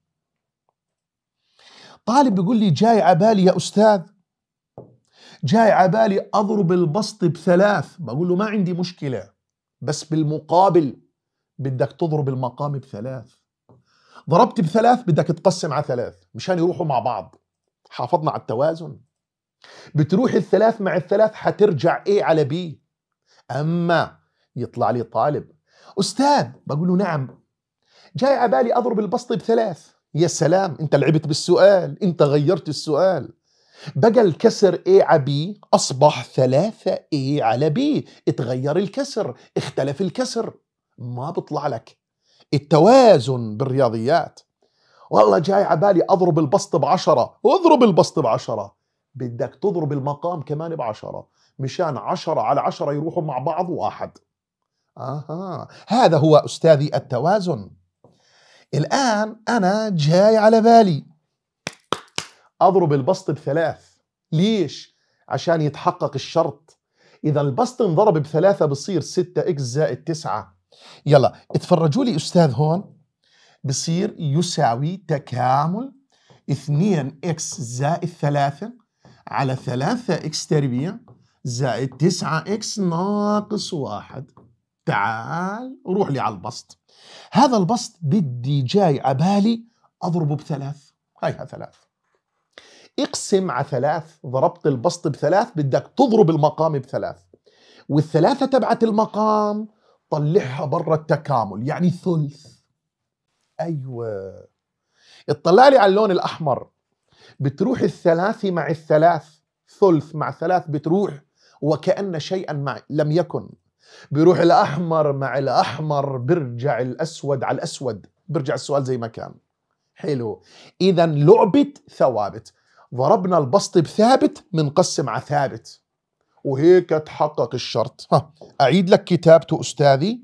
طالب بيقول لي جاي عبالي يا أستاذ جاي عبالي أضرب البسط بثلاث بقول له ما عندي مشكلة بس بالمقابل بدك تضرب المقام بثلاث ضربت بثلاث بدك تقسم على ثلاث مشان يروحوا مع بعض حافظنا على التوازن بتروح الثلاث مع الثلاث حترجع ايه على بي اما يطلع لي طالب استاذ بقول له نعم جاي على بالي اضرب البسط بثلاث يا سلام انت لعبت بالسؤال انت غيرت السؤال بقى الكسر A على B أصبح ثلاثة A على B اتغير الكسر اختلف الكسر ما بطلع لك التوازن بالرياضيات والله جاي على بالي أضرب البسط بعشرة اضرب البسط بعشرة بدك تضرب المقام كمان بعشرة مشان عشرة على عشرة يروحوا مع بعض واحد آها هذا هو أستاذي التوازن الآن أنا جاي على بالي اضرب البسط بثلاث ليش؟ عشان يتحقق الشرط اذا البسط انضرب بثلاثة بصير 6 اكس زائد 9 يلا اتفرجوا لي استاذ هون بصير يساوي تكامل 2 اكس زائد 3 على 3 اكس تربيع زائد 9 اكس ناقص 1 تعال روح لي على البسط هذا البسط بدي جاي عبالي اضربه بثلاث هيها ثلاث اقسم على ثلاث ضربت البسط بثلاث بدك تضرب المقام بثلاث والثلاثة تبعت المقام طلعها برا التكامل يعني ثلث أيوة اطلع لي على اللون الأحمر بتروح الثلاثة مع الثلاث ثلث مع ثلاث بتروح وكأن شيئا مع لم يكن بيروح الأحمر مع الأحمر برجع الأسود على الأسود برجع السؤال زي ما كان حلو إذا لعبة ثوابت ضربنا البسط بثابت منقسم على ثابت وهيك تحقق الشرط ها أعيد لك كتابته أستاذي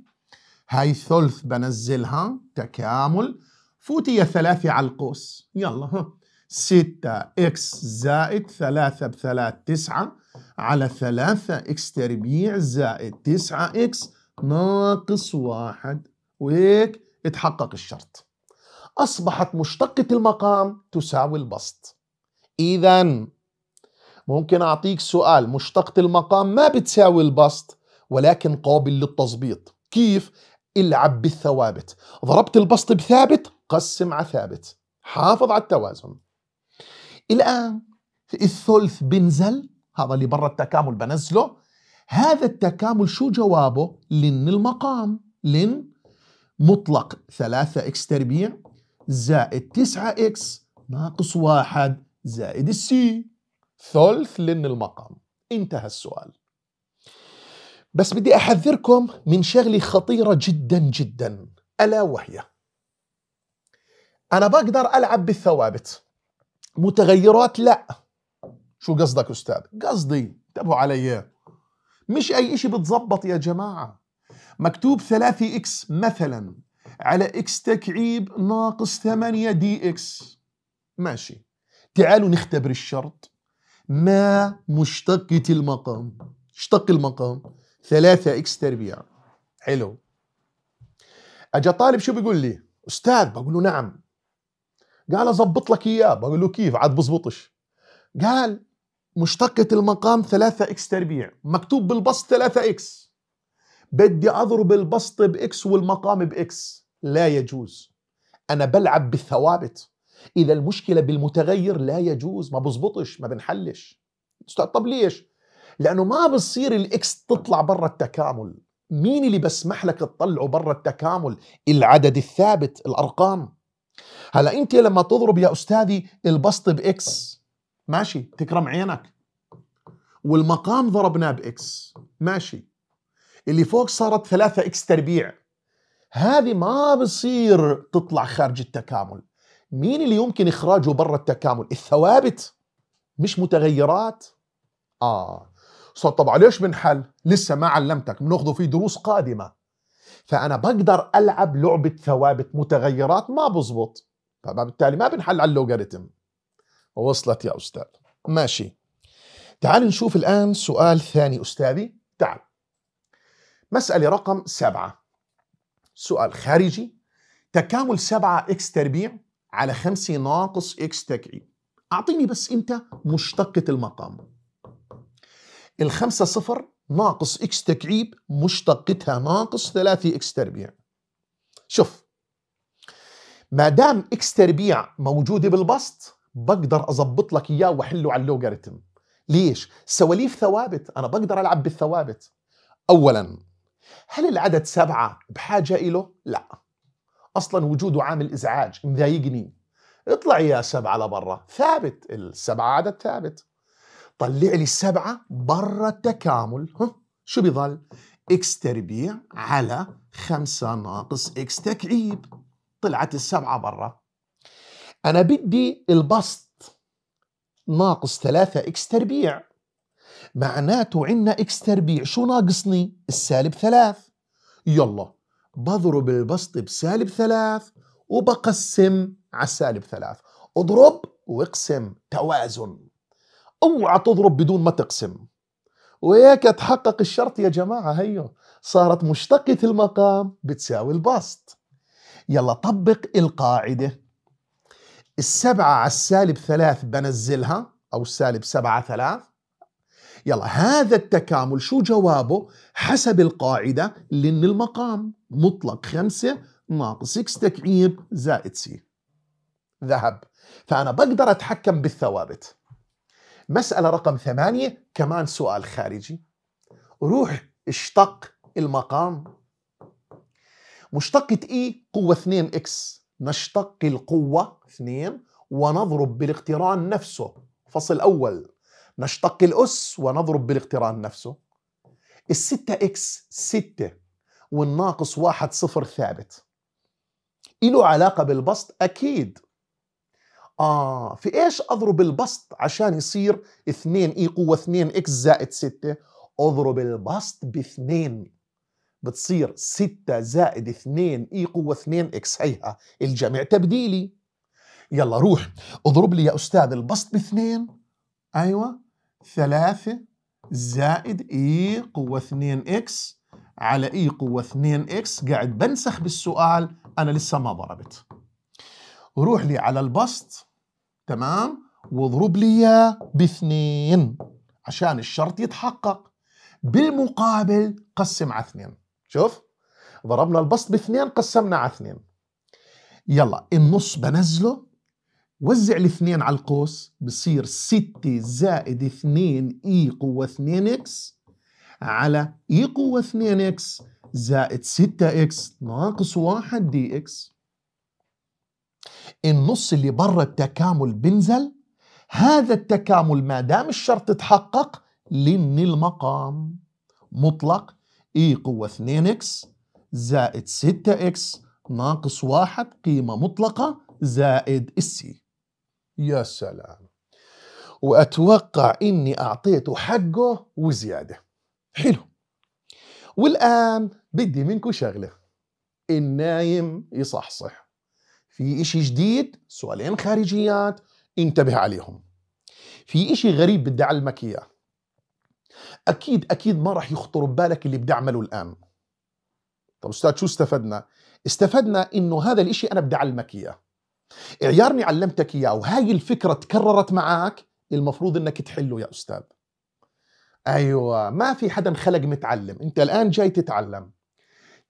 هاي ثلث بنزلها تكامل فوتي يا ثلاثة على القوس يلا ها ستة إكس زائد ثلاثة بثلاث تسعة على ثلاثة إكس تربيع زائد تسعة إكس ناقص واحد وهيك اتحقق الشرط أصبحت مشتقة المقام تساوي البسط إذا ممكن أعطيك سؤال مشتقة المقام ما بتساوي البسط ولكن قابل للتظبيط كيف؟ العب بالثوابت ضربت البسط بثابت قسم على ثابت حافظ على التوازن الآن الثلث بنزل هذا اللي برا التكامل بنزله هذا التكامل شو جوابه لن المقام لن مطلق 3 اكس تربيع زائد 9 اكس ناقص واحد زائد السي ثلث لن المقام انتهى السؤال بس بدي أحذركم من شغلة خطيرة جدا جدا ألا وهي أنا بقدر ألعب بالثوابت متغيرات لا شو قصدك أستاذ؟ قصدي انتبهوا علي مش أي إشي بتزبط يا جماعة مكتوب 3 إكس مثلا على إكس تكعيب ناقص 8 دي إكس ماشي تعالوا نختبر الشرط ما مشتقة المقام اشتق المقام ثلاثة اكس تربيع حلو اجا طالب شو بيقول لي استاذ بقول له نعم قال اظبط لك اياه بقول له كيف عاد بزبطش قال مشتقة المقام ثلاثة اكس تربيع مكتوب بالبسط ثلاثة اكس بدي اضرب البسط باكس والمقام باكس لا يجوز انا بلعب بالثوابت اذا المشكله بالمتغير لا يجوز ما بزبطش ما بنحلش استاذ طب ليش لانه ما بصير الاكس تطلع برا التكامل مين اللي بسمح لك تطلعه برا التكامل العدد الثابت الارقام هلا انت لما تضرب يا استاذي البسط باكس ماشي تكرم عينك والمقام ضربناه باكس ماشي اللي فوق صارت ثلاثة اكس تربيع هذه ما بصير تطلع خارج التكامل مين اللي يمكن إخراجه برا التكامل الثوابت مش متغيرات آه صار طبعا ليش بنحل لسه ما علمتك بناخذه في دروس قادمة فأنا بقدر ألعب لعبة ثوابت متغيرات ما بزبط فبالتالي ما بنحل على اللوغاريتم وصلت يا أستاذ ماشي تعال نشوف الآن سؤال ثاني أستاذي تعال مسألة رقم سبعة سؤال خارجي تكامل سبعة إكس تربيع على 5 ناقص اكس تكعيب اعطيني بس انت مشتقة المقام الخمسة صفر ناقص اكس تكعيب مشتقتها ناقص 3 اكس تربيع شوف ما دام اكس تربيع موجوده بالبسط بقدر اظبط لك اياه واحله على اللوغاريتم ليش سواليف ثوابت انا بقدر العب بالثوابت اولا هل العدد سبعة بحاجة إله؟ لا اصلا وجوده عامل ازعاج مضايقني اطلع يا سبعه لبرا ثابت السبعه عدد ثابت طلع لي السبعه برا التكامل ها شو بيظل؟ اكس تربيع على 5 ناقص اكس تكعيب طلعت السبعه برا انا بدي البسط ناقص ثلاثة اكس تربيع معناته عندنا اكس تربيع شو ناقصني؟ السالب ثلاث يلا بضرب البسط بسالب ثلاث وبقسم على السالب ثلاث اضرب واقسم توازن اوعى تضرب بدون ما تقسم وهيك تحقق الشرط يا جماعة هيو صارت مشتقة المقام بتساوي البسط يلا طبق القاعدة السبعة على السالب ثلاث بنزلها أو السالب سبعة ثلاث يلا هذا التكامل شو جوابه حسب القاعدة لأن المقام مطلق خمسة ناقص x تكعيب زائد سي ذهب فأنا بقدر أتحكم بالثوابت مسألة رقم ثمانية كمان سؤال خارجي روح اشتق المقام مشتقة اي e قوة 2x نشتق القوة 2 ونضرب بالاقتران نفسه فصل أول نشتق الأس ونضرب بالاقتران نفسه الستة إكس ستة والناقص واحد صفر ثابت إله علاقة بالبسط أكيد آه في إيش أضرب البسط عشان يصير 2 إي قوة 2 إكس زائد 6 أضرب البسط باثنين بتصير 6 زائد 2 إي قوة 2 إكس هيها الجمع تبديلي يلا روح اضرب لي يا أستاذ البسط باثنين ايوه ثلاثة زائد اي قوة 2 اكس على اي قوة 2 اكس قاعد بنسخ بالسؤال انا لسه ما ضربت روح لي على البسط تمام واضرب لي اياه باثنين عشان الشرط يتحقق بالمقابل قسم على اثنين شوف ضربنا البسط باثنين قسمنا على اثنين يلا النص بنزله وزع الاثنين على القوس بصير 6 زائد 2 اي قوة 2 اكس على اي قوة 2 اكس زائد 6 اكس ناقص 1 دي اكس النص اللي برا التكامل بنزل هذا التكامل ما دام الشرط تحقق لن المقام مطلق اي قوة 2 اكس زائد 6 اكس ناقص 1 قيمة مطلقة زائد السي يا سلام وأتوقع إني أعطيته حقه وزيادة حلو والآن بدي منكم شغلة النايم يصحصح في إشي جديد سؤالين خارجيات انتبه عليهم في إشي غريب بدي أعلمك إياه أكيد أكيد ما راح يخطر ببالك اللي بدي أعمله الآن طب أستاذ شو استفدنا؟ استفدنا إنه هذا الإشي أنا بدي أعلمك إياه عيارني علمتك اياه وهاي الفكره تكررت معك المفروض انك تحله يا استاذ ايوه ما في حدا انخلق متعلم انت الان جاي تتعلم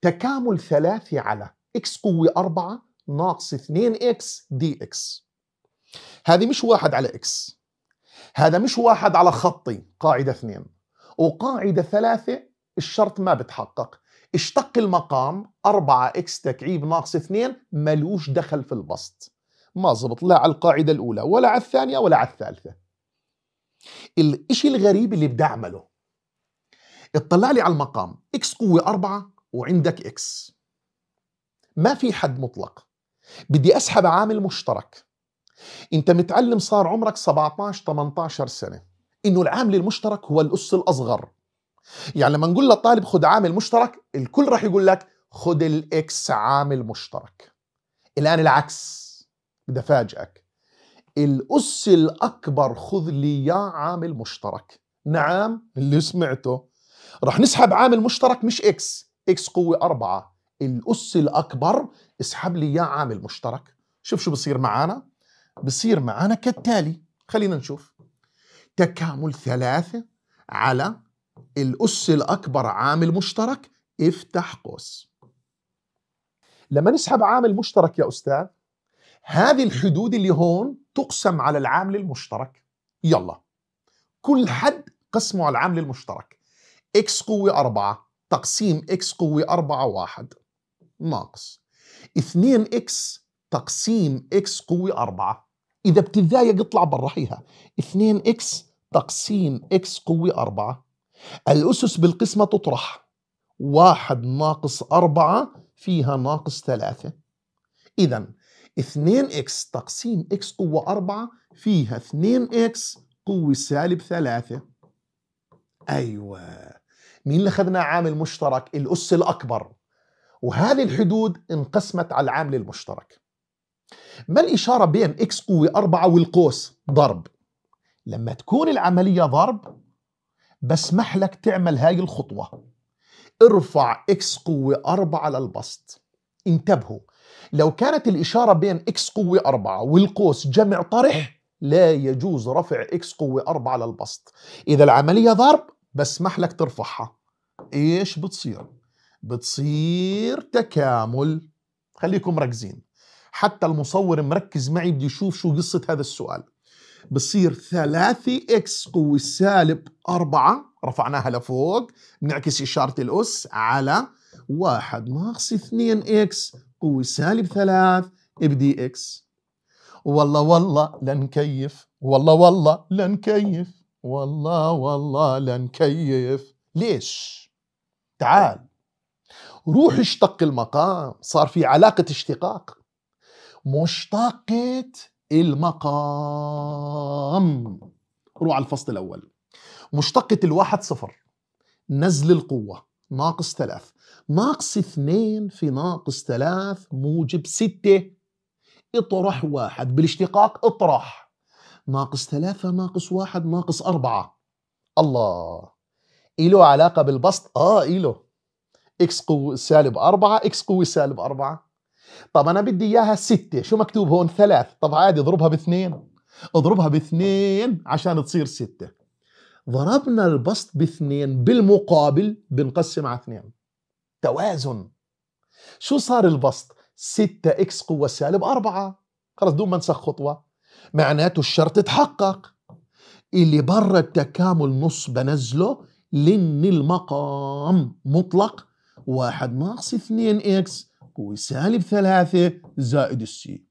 تكامل ثلاثي على اكس قوه 4 ناقص 2 اكس دي اكس هذه مش واحد على اكس هذا مش واحد على خطي قاعده اثنين وقاعده ثلاثه الشرط ما بتحقق اشتق المقام 4 اكس تكعيب ناقص 2 ملوش دخل في البسط ما زبط لا على القاعدة الأولى ولا على الثانية ولا على الثالثة الإشي الغريب اللي بدي أعمله اطلع لي على المقام إكس قوة أربعة وعندك إكس ما في حد مطلق بدي أسحب عامل مشترك أنت متعلم صار عمرك 17-18 سنة إنه العامل المشترك هو الأس الأصغر يعني لما نقول للطالب خد عامل مشترك الكل راح يقول لك خد الإكس عامل مشترك الآن العكس بدي افاجئك الأس الأكبر خذ لي إياه عامل مشترك نعم اللي سمعته رح نسحب عامل مشترك مش إكس إكس قوة أربعة الأس الأكبر اسحب لي إياه عامل مشترك شوف شو بصير معانا بصير معانا كالتالي خلينا نشوف تكامل ثلاثة على الأس الأكبر عامل مشترك افتح قوس لما نسحب عامل مشترك يا أستاذ هذه الحدود اللي هون تقسم على العامل المشترك يلا كل حد قسمه على العامل المشترك اكس قوة 4 تقسيم اكس قوة 4 1 ناقص 2 اكس تقسيم اكس قوة 4 إذا بتتضايق اطلع برا هيها 2 اكس تقسيم اكس قوة 4 الأسس بالقسمة تطرح 1 ناقص 4 فيها ناقص 3 إذا 2x تقسيم x قوة 4 فيها 2x قوة سالب 3 أيوة مين اللي خدنا عامل مشترك الأس الأكبر وهذه الحدود انقسمت على العامل المشترك ما الإشارة بين x قوة 4 والقوس ضرب لما تكون العملية ضرب بسمح لك تعمل هاي الخطوة ارفع x قوة 4 للبسط انتبهوا لو كانت الإشارة بين إكس قوة 4 والقوس جمع طرح لا يجوز رفع إكس قوة 4 للبسط إذا العملية ضرب بسمح لك ترفعها إيش بتصير؟ بتصير تكامل خليكم مركزين حتى المصور مركز معي بده يشوف شو قصة هذا السؤال بصير 3 اكس قوة سالب 4 رفعناها لفوق بنعكس إشارة الأس على 1 ناقص 2 اكس سالب ثلاث بدي إكس والله والله لنكيف والله والله لنكيف والله والله لنكيف ليش؟ تعال طيب. روح إيه؟ اشتق المقام صار في علاقة اشتقاق مشتقة المقام روح على الفصل الأول مشتقة الواحد صفر نزل القوة ناقص ثلاث ناقص اثنين في ناقص ثلاث موجب ستة اطرح واحد بالاشتقاق اطرح ناقص ثلاثة ناقص واحد ناقص أربعة الله إله علاقة بالبسط آه إله إكس قوة سالب أربعة إكس قوة سالب أربعة طب أنا بدي إياها ستة شو مكتوب هون ثلاث طب عادي اضربها باثنين اضربها باثنين عشان تصير ستة ضربنا البسط باثنين بالمقابل بنقسم على اثنين توازن شو صار البسط 6 اكس قوة سالب 4 خلص دون ما نسخ خطوة معناته الشرط تحقق اللي برا التكامل نص بنزله لان المقام مطلق واحد ناقص 2 اكس قوة سالب 3 زائد السي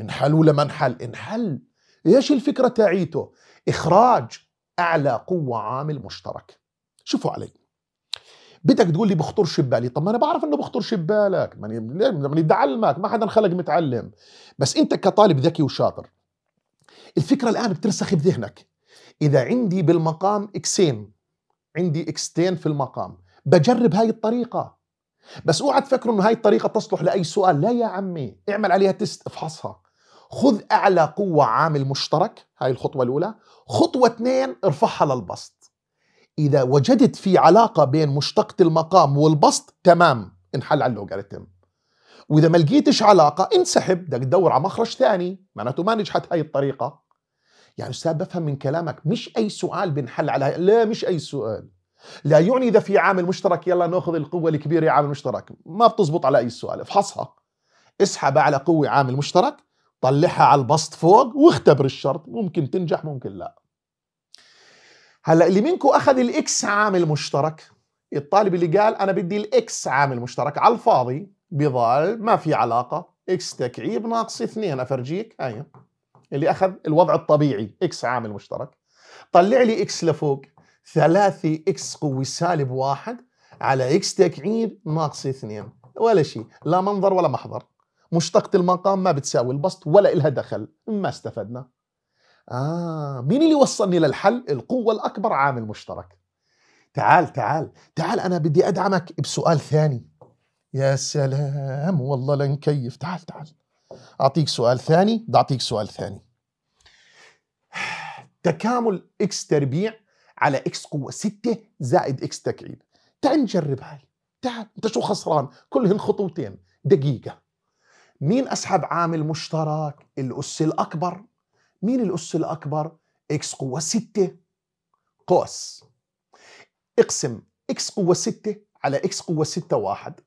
انحل ولا ما انحل؟ انحل ايش الفكرة تاعيته؟ اخراج اعلى قوة عامل مشترك شوفوا علي بدك تقول لي بخطر ببالي طب ما انا بعرف انه بخطر ببالك ماني بدي بعلمك ما حدا خلق متعلم بس انت كطالب ذكي وشاطر الفكره الان بترسخ بذهنك اذا عندي بالمقام اكسين عندي اكستين في المقام بجرب هاي الطريقه بس اوعى تفكروا انه هاي الطريقه تصلح لاي سؤال لا يا عمي اعمل عليها تست افحصها خذ اعلى قوه عامل مشترك هاي الخطوه الاولى خطوه اثنين ارفعها للبسط اذا وجدت في علاقه بين مشتقه المقام والبسط تمام انحل على اللوغاريتم واذا ما لقيتش علاقه انسحب بدك تدور على مخرج ثاني معناته ما نجحت هاي الطريقه يعني استاذ بفهم من كلامك مش اي سؤال بنحل على لا مش اي سؤال لا يعني اذا في عامل مشترك يلا ناخذ القوه الكبيره عامل مشترك ما بتزبط على اي سؤال افحصها اسحب على قوه عامل مشترك طلعها على البسط فوق واختبر الشرط ممكن تنجح ممكن لا هلا اللي منكم اخذ الاكس عامل مشترك الطالب اللي قال انا بدي الاكس عامل مشترك على الفاضي بضال ما في علاقه اكس تكعيب ناقص 2 افرجيك هاي اللي اخذ الوضع الطبيعي اكس عامل مشترك طلع لي اكس لفوق 3 اكس قوي سالب 1 على اكس تكعيب ناقص 2 ولا شيء لا منظر ولا محضر مشتقة المقام ما بتساوي البسط ولا إلها دخل ما استفدنا آه مين اللي وصلني للحل القوة الأكبر عامل مشترك تعال تعال تعال أنا بدي أدعمك بسؤال ثاني يا سلام والله لنكيف تعال تعال أعطيك سؤال ثاني بدي أعطيك سؤال ثاني تكامل إكس تربيع على إكس قوة 6 زائد إكس تكعيب تعال نجرب هاي تعال أنت شو خسران كلهن خطوتين دقيقة مين أسحب عامل مشترك الأس الأكبر مين الأس الأكبر؟ إكس قوة 6 قوس اقسم إكس قوة 6 على إكس قوة 6 واحد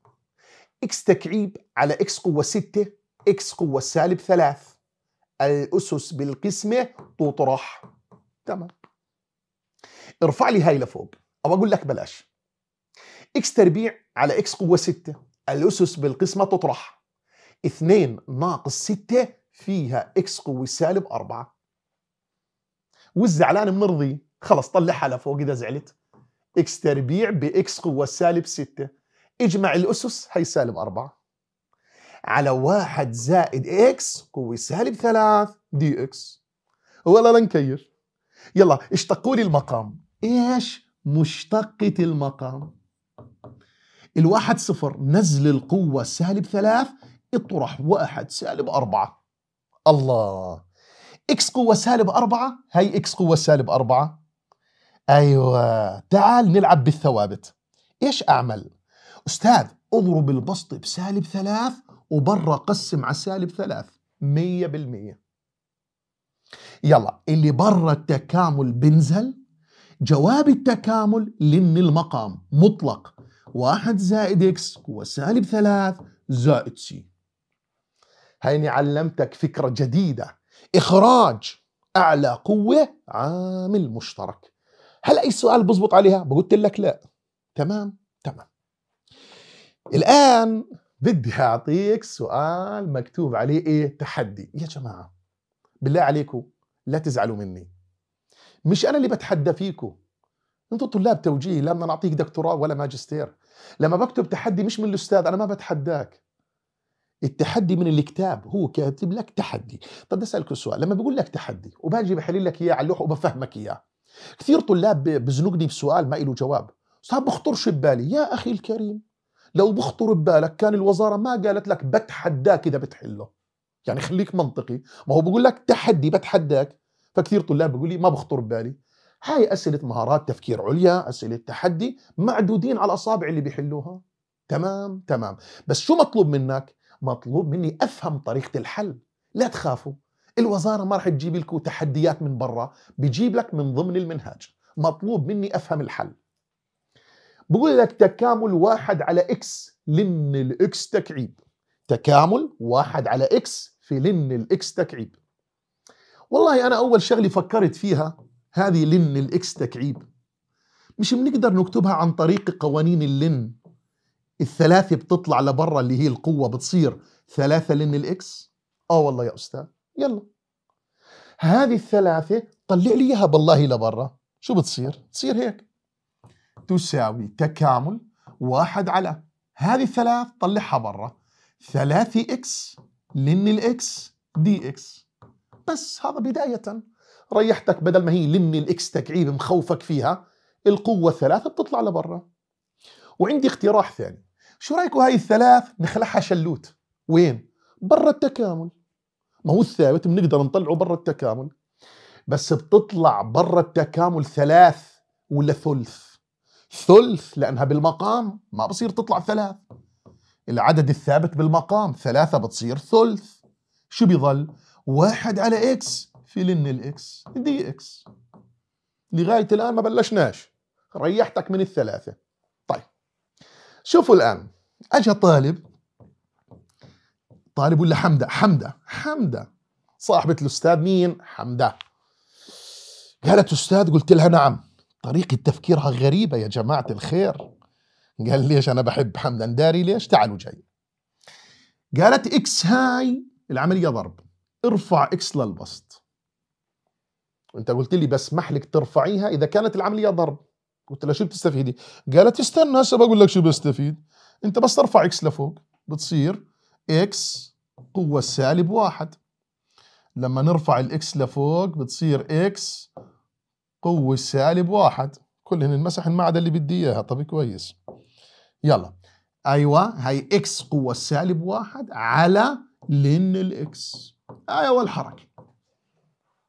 إكس تكعيب على إكس قوة 6 إكس قوة سالب 3 الأسس بالقسمة تطرح تمام ارفع لي هاي لفوق أو أقول لك بلاش إكس تربيع على إكس قوة 6 الأسس بالقسمة تطرح 2 ناقص 6 فيها اكس قوه سالب 4 والزعلان مرضي خلص طلعها لفوق اذا زعلت اكس تربيع باكس قوه سالب 6 اجمع الاسس هي سالب 4 على 1 زائد اكس قوه سالب 3 دي اكس والله لا نكير يلا اشتقوا لي المقام ايش مشتقة المقام الواحد صفر نزل القوة سالب ثلاث اطرح واحد سالب أربعة الله اكس قوة سالب أربعة هي اكس قوة سالب أربعة أيوة تعال نلعب بالثوابت إيش أعمل؟ أستاذ أضرب البسط بسالب ثلاث وبرا قسم على سالب ثلاث مية بالمية يلا اللي برا التكامل بنزل جواب التكامل لن المقام مطلق واحد زائد اكس هو سالب ثلاث زائد سي هيني علمتك فكرة جديدة إخراج أعلى قوة عامل مشترك هل أي سؤال بزبط عليها؟ بقولت لك لا تمام تمام الآن بدي أعطيك سؤال مكتوب عليه إيه تحدي يا جماعة بالله عليكم لا تزعلوا مني مش أنا اللي بتحدى فيكم انتوا طلاب توجيه لا بدنا نعطيك دكتوراه ولا ماجستير لما بكتب تحدي مش من الاستاذ انا ما بتحداك التحدي من الكتاب هو كاتب لك تحدي طب اسالك سؤال لما بقول لك تحدي وباجي بحلل لك اياه على اللوحه وبفهمك اياه كثير طلاب بزنقني بسؤال ما له جواب صار بخطرش ببالي يا اخي الكريم لو بخطر ببالك كان الوزاره ما قالت لك بتحداك اذا بتحله يعني خليك منطقي ما هو بقول لك تحدي بتحداك فكثير طلاب بيقول لي ما بخطر ببالي هاي اسئله مهارات تفكير عليا اسئله تحدي معدودين على الاصابع اللي بيحلوها تمام تمام بس شو مطلوب منك مطلوب مني افهم طريقه الحل لا تخافوا الوزاره ما راح تجيب لكم تحديات من برا بجيب لك من ضمن المنهج مطلوب مني افهم الحل بقول لك تكامل واحد على اكس لن الاكس تكعيب تكامل واحد على اكس في لن الاكس تكعيب والله انا اول شغله فكرت فيها هذه لن الاكس تكعيب مش بنقدر نكتبها عن طريق قوانين اللن الثلاثة بتطلع لبرا اللي هي القوة بتصير ثلاثة لن الإكس آه والله يا أستاذ يلا هذه الثلاثة طلع لي إياها بالله لبرا شو بتصير؟ بتصير هيك تساوي تكامل واحد على هذه الثلاث طلعها برا ثلاثة إكس لن الإكس دي إكس بس هذا بداية ريحتك بدل ما هي لن الإكس تكعيب مخوفك فيها القوة الثلاثة بتطلع لبرا وعندي اقتراح ثاني شو رايكم هاي الثلاث نخلعها شلوت وين برا التكامل ما هو الثابت بنقدر نطلعه برا التكامل بس بتطلع برا التكامل ثلاث ولا ثلث ثلث لانها بالمقام ما بصير تطلع ثلاث العدد الثابت بالمقام ثلاثة بتصير ثلث شو بيظل واحد على اكس في لن الاكس دي اكس لغاية الآن ما بلشناش ريحتك من الثلاثة شوفوا الآن اجى طالب طالب ولا حمدة حمدة حمدة صاحبة الأستاذ مين حمدة قالت أستاذ قلت لها نعم طريقة تفكيرها غريبة يا جماعة الخير قال ليش أنا بحب حمدة نداري ليش تعالوا جاي قالت إكس هاي العملية ضرب ارفع إكس للبسط وانت قلت لي بسمح لك ترفعيها إذا كانت العملية ضرب قلت لها شو بتستفيدي؟ قالت استنى هسه بقول لك شو بستفيد انت بس ترفع اكس لفوق بتصير اكس قوة سالب واحد لما نرفع الاكس لفوق بتصير اكس قوة سالب واحد كلهن المسح ما عدا اللي بدي اياها طب كويس يلا ايوه هي اكس أيوة، قوة سالب واحد على لن الاكس ايوه الحركة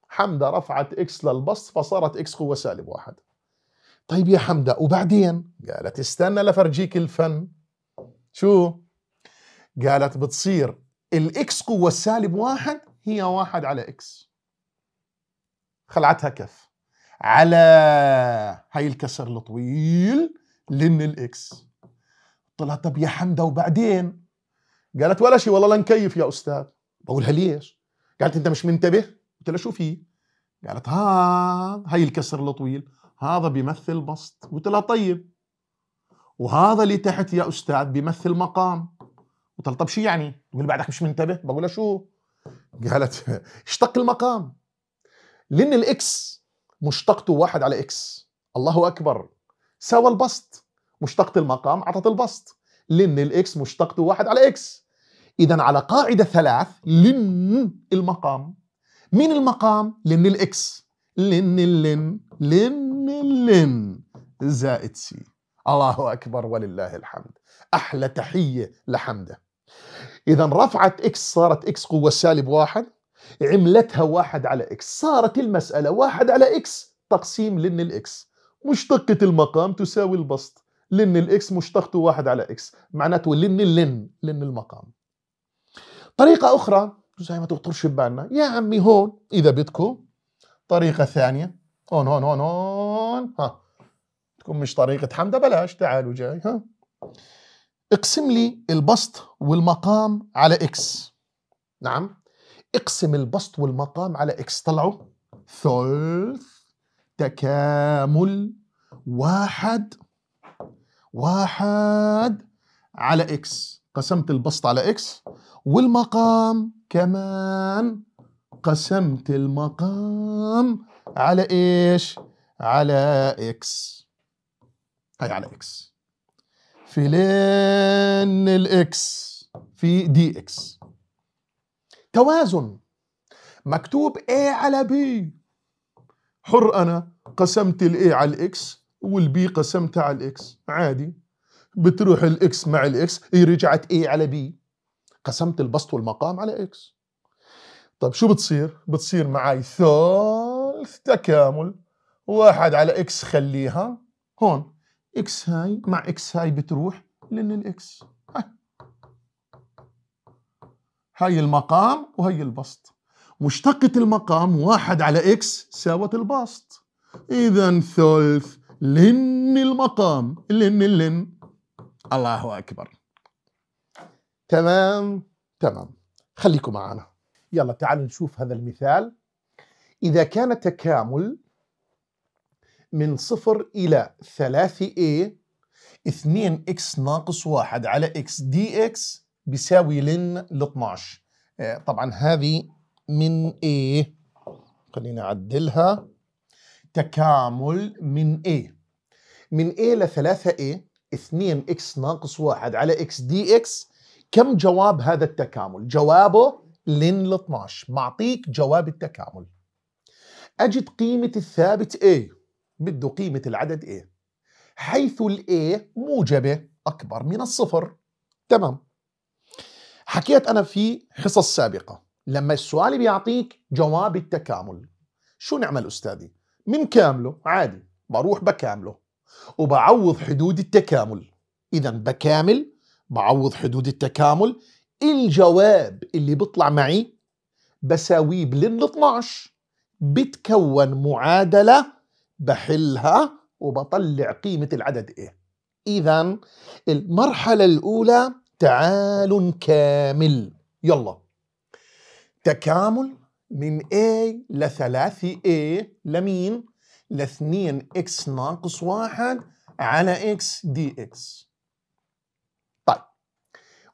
حمدة رفعت اكس للبسط فصارت اكس قوة سالب واحد طيب يا حمدة وبعدين قالت استنى لفرجيك الفن شو قالت بتصير الاكس قوة السالب واحد هي واحد على اكس خلعتها كف على هاي الكسر الطويل لن الاكس طلعت طب يا حمدة وبعدين قالت ولا شيء والله لنكيف يا استاذ بقولها ليش قالت انت مش منتبه قلت لها شو في قالت ها هاي الكسر الطويل هذا بيمثل بسط قلت لها طيب وهذا اللي تحت يا أستاذ بيمثل مقام قلت لها طب شو يعني تقول بعدك مش منتبه بقول لها شو قالت (laughs) اشتق المقام لأن الإكس مشتقته واحد على إكس الله أكبر سوى البسط مشتقة المقام عطت البسط لأن الإكس مشتقته واحد على إكس إذا على قاعدة ثلاث لن المقام مين المقام؟ لن الإكس لن لن لن لن زائد سي الله أكبر ولله الحمد أحلى تحية لحمده إذا رفعت إكس صارت إكس قوة سالب واحد عملتها واحد على إكس صارت المسألة واحد على إكس تقسيم لن الإكس مشتقة المقام تساوي البسط لن الإكس مشتقته واحد على إكس معناته لن اللن لن المقام طريقة أخرى زي ما تخطرش ببالنا يا عمي هون إذا بدكم طريقة ثانية هون هون هون هون ها تكون مش طريقة حمدة بلاش تعال وجاي ها اقسم لي البسط والمقام على اكس نعم اقسم البسط والمقام على اكس طلعوا ثلث تكامل واحد واحد على اكس قسمت البسط على اكس والمقام كمان قسمت المقام على ايش؟ على اكس هي على اكس في لين الاكس في دي اكس توازن مكتوب ايه على بي حر أنا قسمت الايه على الإكس والبي قسمتها على الإكس عادي بتروح الإكس مع الإكس هي رجعت ايه على بي قسمت البسط والمقام على إكس طيب شو بتصير؟ بتصير معي ثوم التكامل واحد على اكس خليها هون اكس هاي مع اكس هاي بتروح لان الاكس هاي هاي المقام وهي البسط مشتقة المقام واحد على اكس ساوت البسط اذا ثلث لن المقام لن لن الله اكبر تمام تمام خليكم معنا يلا تعالوا نشوف هذا المثال إذا كان تكامل من صفر إلى 3a 2x ناقص 1 على x dx بيساوي لن ل 12 آه، طبعا هذه من a خلينا أعدلها تكامل من a من a ل 3a 2x ناقص 1 على x dx كم جواب هذا التكامل؟ جوابه لن ل 12 معطيك جواب التكامل أجد قيمة الثابت A بده قيمة العدد A حيث ال A موجبة أكبر من الصفر تمام حكيت أنا في حصص سابقة لما السؤال بيعطيك جواب التكامل شو نعمل أستاذي؟ من كامله عادي بروح بكامله وبعوض حدود التكامل إذا بكامل بعوض حدود التكامل الجواب اللي بيطلع معي بساويه بلن 12 بتكون معادلة بحلها وبطلع قيمة العدد ايه إذا المرحلة الأولى تعال كامل يلا تكامل من A لثلاثي A لمين؟ لاثنين X ناقص واحد على X dx طيب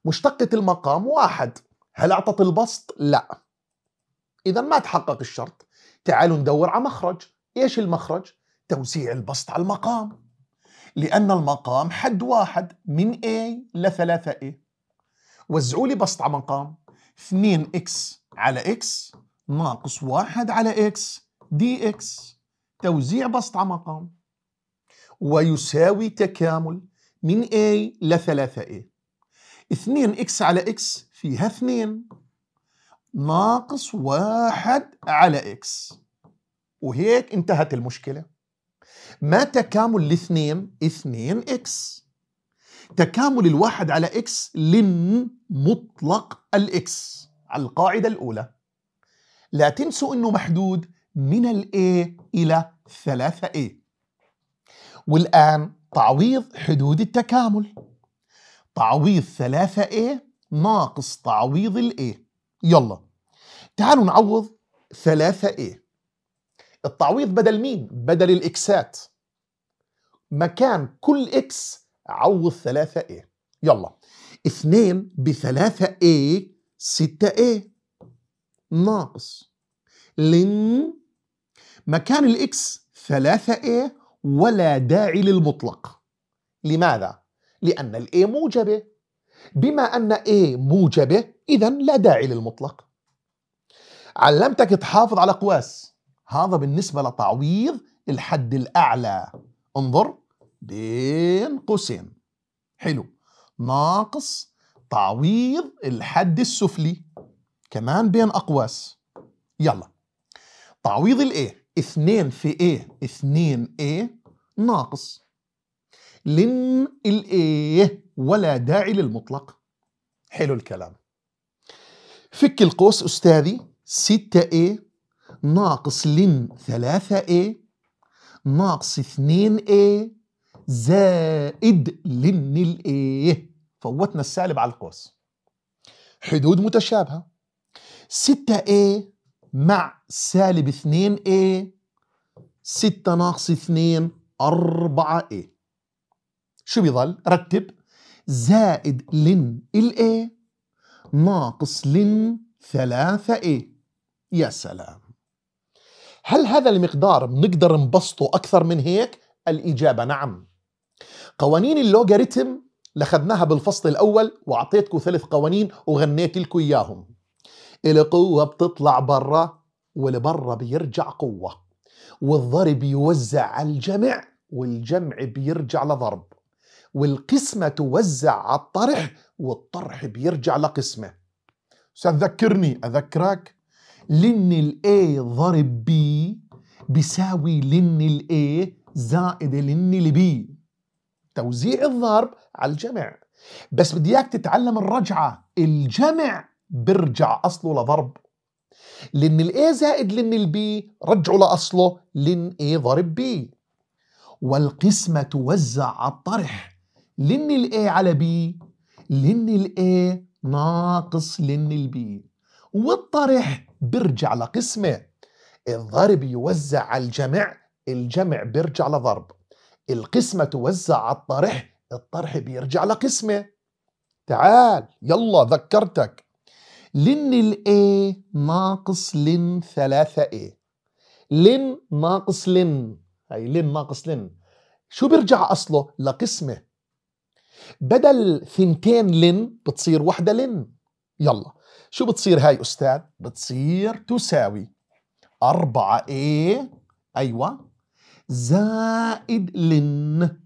مشتقة المقام واحد هل أعطت البسط؟ لا إذا ما تحقق الشرط تعالوا ندور على مخرج ايش المخرج توزيع البسط على المقام لأن المقام حد واحد من A ل 3A وزعوا لي بسط على مقام 2x على x ناقص 1 على x dx توزيع بسط على مقام ويساوي تكامل من A ل 3A 2x على x فيها 2 ناقص واحد على إكس وهيك انتهت المشكلة ما تكامل الاثنين اثنين إكس تكامل الواحد على إكس لن مطلق الإكس على القاعدة الأولى لا تنسوا أنه محدود من A إلى 3A والآن تعويض حدود التكامل تعويض 3A ناقص تعويض الـ A يلا تعالوا نعوض ثلاثة ايه التعويض بدل مين؟ بدل الاكسات مكان كل اكس عوض ثلاثة ايه يلا اثنين بثلاثة ايه ستة ايه ناقص لن مكان الاكس ثلاثة ايه ولا داعي للمطلق لماذا؟ لأن الإيه موجبة بما أن A موجبة إذا لا داعي للمطلق علمتك تحافظ على قواس هذا بالنسبة لتعويض الحد الأعلى انظر بين قوسين حلو ناقص تعويض الحد السفلي كمان بين أقواس يلا تعويض الايه 2 في ايه 2 ايه ناقص لن الايه ولا داعي للمطلق حلو الكلام فك القوس أستاذي 6A ناقص لن 3A ناقص 2A زائد لن الإيه فوتنا السالب على القوس حدود متشابهة 6A مع سالب 2A 6 ناقص 2 4A شو بيضل؟ رتب زائد لن الإيه ناقص لن ثلاثة إيه يا سلام هل هذا المقدار بنقدر نبسطه أكثر من هيك؟ الإجابة نعم قوانين اللوغاريتم لخذناها بالفصل الأول وأعطيتكم ثلاث قوانين وغنيت لكم إياهم القوة بتطلع برا والبرا بيرجع قوة والضرب يوزع على الجمع والجمع بيرجع لضرب والقسمة توزع على الطرح والطرح بيرجع لقسمة ستذكرني أذكرك لن الاي ضرب B بيساوي لن الاي زائد لن البي توزيع الضرب على الجمع بس بدي اياك تتعلم الرجعة الجمع برجع أصله لضرب لن الاي زائد لن البي رجعوا لأصله لن اي ضرب بي والقسمة توزع على الطرح لن الاي على بي لن الاي ناقص لن البي والطرح بيرجع لقسمه الضرب يوزع على الجمع الجمع بيرجع لضرب القسمة توزع على الطرح الطرح بيرجع لقسمة تعال يلا ذكرتك لن الاي ناقص لن ثلاثة اي لن ناقص لن هي لن ناقص لن شو بيرجع اصله لقسمه بدل ثنتين لن بتصير واحدة لن يلا شو بتصير هاي أستاذ؟ بتصير تساوي 4 A أيوة زائد لن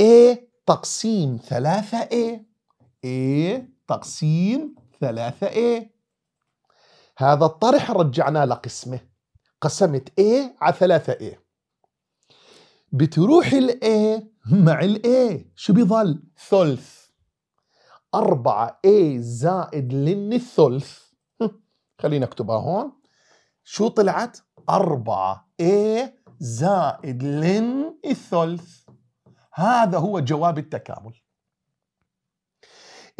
A تقسيم 3 A A تقسيم 3 A هذا الطرح رجعناه لقسمه قسمت A على 3 A بتروح ال A مع ال A شو بيظل ثلث 4 A زائد لن الثلث (laughs) خلينا اكتبها هون شو طلعت 4 A زائد لن الثلث هذا هو جواب التكامل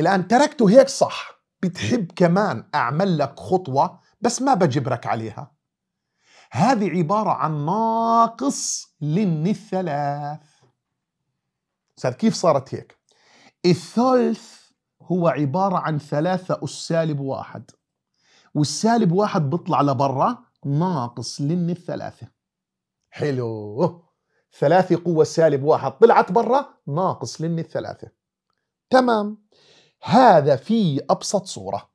الآن تركته هيك صح بتحب كمان أعمل لك خطوة بس ما بجبرك عليها هذه عبارة عن ناقص لن الثلاث صار كيف صارت هيك الثلث هو عبارة عن ثلاثة أس سالب واحد والسالب واحد بيطلع لبرا ناقص لن الثلاثة حلو ثلاثة قوة سالب واحد طلعت برا ناقص لن الثلاثة تمام هذا في أبسط صورة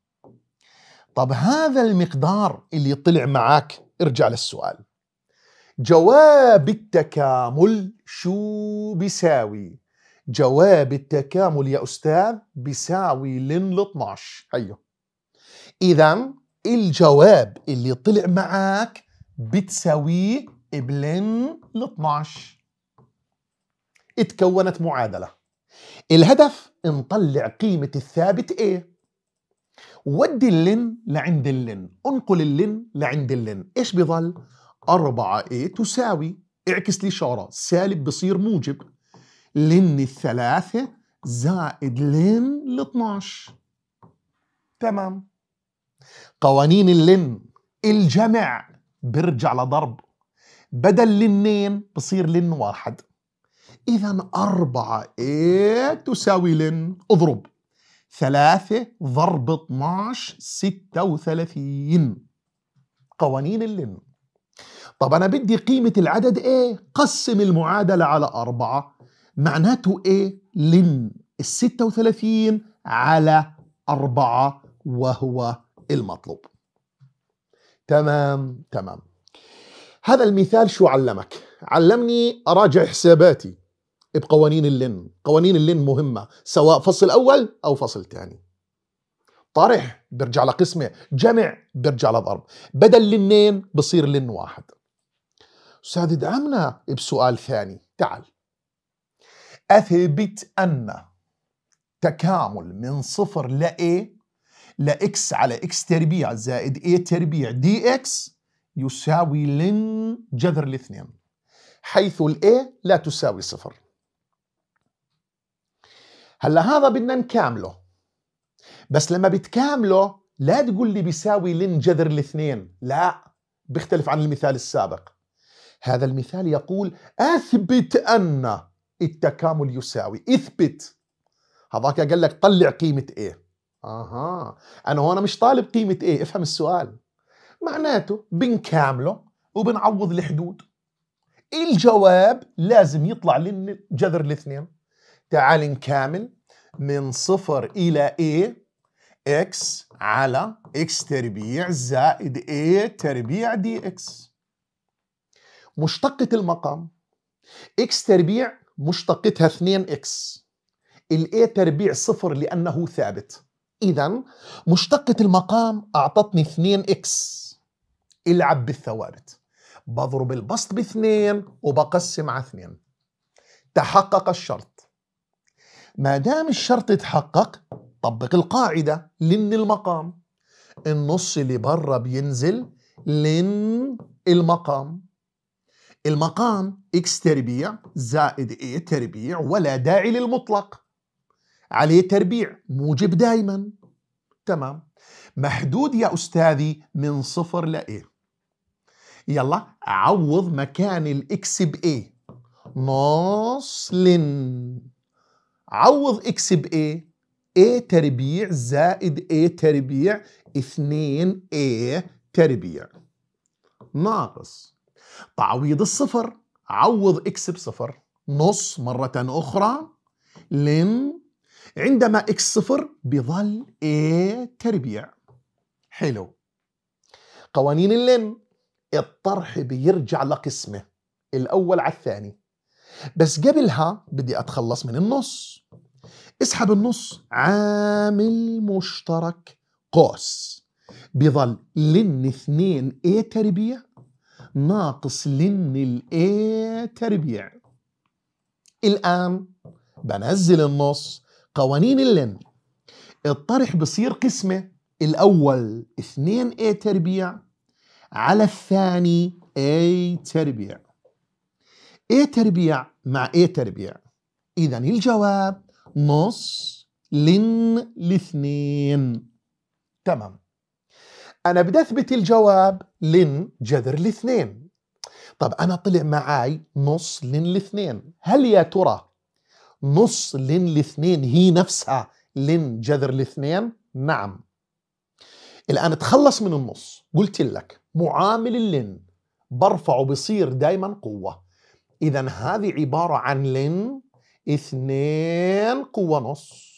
طب هذا المقدار اللي طلع معك ارجع للسؤال جواب التكامل شو بيساوي جواب التكامل يا أستاذ بيساوي لن ل 12 هيو إذا الجواب اللي طلع معك بتساويه بلن ل 12 اتكونت معادلة الهدف نطلع قيمة الثابت A ودي اللن لعند اللن انقل اللن لعند اللن ايش بيظل؟ 4a تساوي اعكس الإشارة سالب بصير موجب لن الثلاثة زائد لن ال 12 تمام قوانين اللن الجمع برجع لضرب بدل لنين بصير لن واحد إذا أربعة إيه تساوي لن اضرب ثلاثة ضرب 12 36 قوانين اللن طب أنا بدي قيمة العدد إيه؟ قسم المعادلة على أربعة معناته إيه؟ لن الستة وثلاثين على أربعة وهو المطلوب تمام تمام هذا المثال شو علمك؟ علمني أراجع حساباتي بقوانين اللن قوانين اللن مهمة سواء فصل أول أو فصل ثاني طرح برجع لقسمة جمع برجع لضرب بدل لنين بصير لن واحد أستاذ ادعمنا بسؤال ثاني تعال أثبت أن تكامل من صفر ل A لإكس على إكس تربيع زائد A تربيع دي إكس يساوي لن جذر الاثنين حيث A لا تساوي صفر هلا هذا بدنا نكامله بس لما بتكامله لا تقول لي بيساوي لن جذر الاثنين لا بيختلف عن المثال السابق هذا المثال يقول اثبت ان التكامل يساوي اثبت هذاك قال لك طلع قيمه ايه اها انا هنا مش طالب قيمه ايه افهم السؤال معناته بنكامله وبنعوض الحدود الجواب لازم يطلع للجذر الاثنين تعال نكامل من صفر إلى A x على x تربيع زائد A تربيع dx مشتقة المقام اكس تربيع مشتقتها 2 اكس الاي تربيع صفر لأنه ثابت إذا مشتقة المقام أعطتني 2 اكس العب بالثوابت بضرب البسط باثنين وبقسم على اثنين تحقق الشرط ما دام الشرط تحقق طبق القاعدة لن المقام النص اللي برا بينزل لن المقام المقام x تربيع زائد a تربيع ولا داعي للمطلق عليه تربيع موجب دائما تمام محدود يا أستاذي من صفر a يلا عوض مكان الإكس a نص لن عوض إكس بإيه A تربيع زائد A تربيع 2 A تربيع ناقص تعويض الصفر عوض اكس بصفر نص مرة أخرى لن عندما اكس صفر بظل a تربيع حلو قوانين اللن الطرح بيرجع لقسمه الأول على الثاني بس قبلها بدي أتخلص من النص اسحب النص عامل مشترك قوس بظل لن 2 a تربيع ناقص لن الاي تربيع الان بنزل النص قوانين اللن الطرح بصير قسمة الأول 2 اي تربيع على الثاني اي تربيع اي تربيع مع اي تربيع إذا الجواب نص لن لاثنين تمام أنا بدي أثبت الجواب لن جذر الاثنين طب أنا طلع معاي نص لن الاثنين هل يا ترى نص لن الاثنين هي نفسها لن جذر الاثنين نعم الآن تخلص من النص قلت لك معامل اللن برفعه بصير دايما قوة إذا هذه عبارة عن لن اثنين قوة نص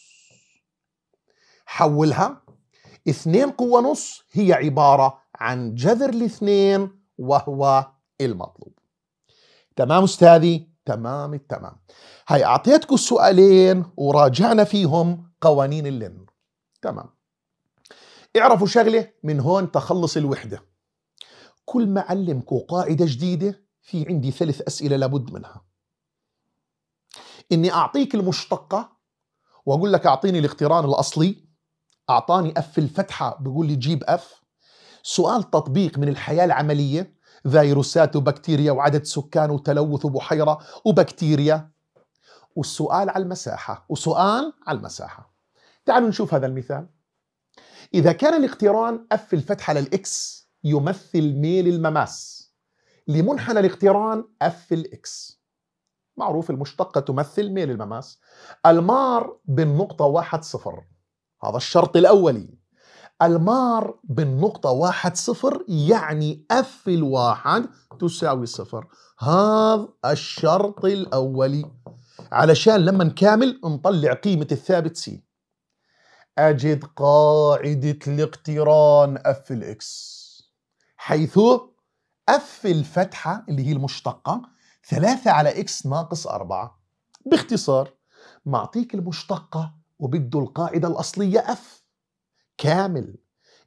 حولها اثنين قوة نص هي عبارة عن جذر الاثنين وهو المطلوب تمام أستاذي؟ تمام التمام هاي أعطيتكم السؤالين وراجعنا فيهم قوانين اللن تمام اعرفوا شغلة من هون تخلص الوحدة كل ما علمكم قاعدة جديدة في عندي ثلاث أسئلة لابد منها إني أعطيك المشتقة وأقول لك أعطيني الاقتران الأصلي اعطاني اف في الفتحه بقول لي جيب اف سؤال تطبيق من الحياه العمليه فيروسات وبكتيريا وعدد سكان وتلوث وبحيره وبكتيريا والسؤال على المساحه وسؤال على المساحه تعالوا نشوف هذا المثال اذا كان الاقتران اف الفتحه للاكس يمثل ميل المماس لمنحنى الاقتران اف الاكس معروف المشتقة تمثل ميل المماس المار بالنقطة واحد صفر هذا الشرط الأولي المار بالنقطة واحد صفر يعني أف الواحد تساوي صفر هذا الشرط الأولي علشان لما نكامل نطلع قيمة الثابت سي أجد قاعدة الاقتران أف الإكس حيث أف الفتحة اللي هي المشتقة ثلاثة على إكس ناقص أربعة باختصار معطيك المشتقة وبده القاعدة الأصلية اف كامل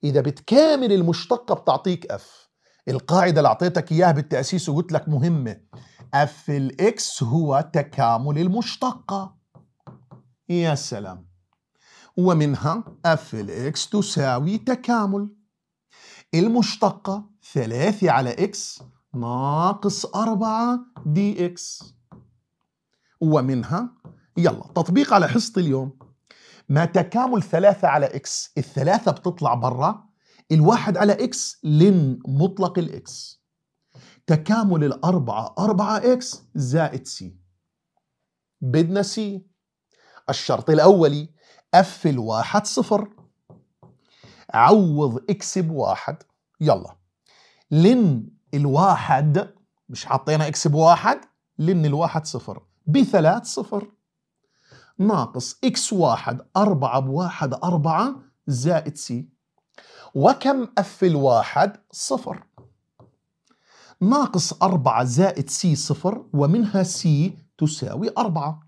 إذا بتكامل المشتقة بتعطيك اف القاعدة اللي أعطيتك إياها بالتأسيس وقلت لك مهمة اف الإكس هو تكامل المشتقة يا سلام ومنها اف الإكس تساوي تكامل المشتقة 3 على إكس ناقص 4 دي إكس ومنها يلا تطبيق على حصة اليوم ما تكامل ثلاثة على إكس الثلاثة بتطلع برا الواحد على إكس لن مطلق الإكس تكامل الأربعة أربعة إكس زائد سي بدنا سي الشرط الأولي اف الواحد صفر عوض اكس بواحد يلا لن الواحد مش حطينا اكس بواحد لن الواحد صفر بثلاث صفر ناقص إكس واحد أربعة بواحد أربعة زائد سي وكم أف الواحد صفر ناقص أربعة زائد سي صفر ومنها سي تساوي أربعة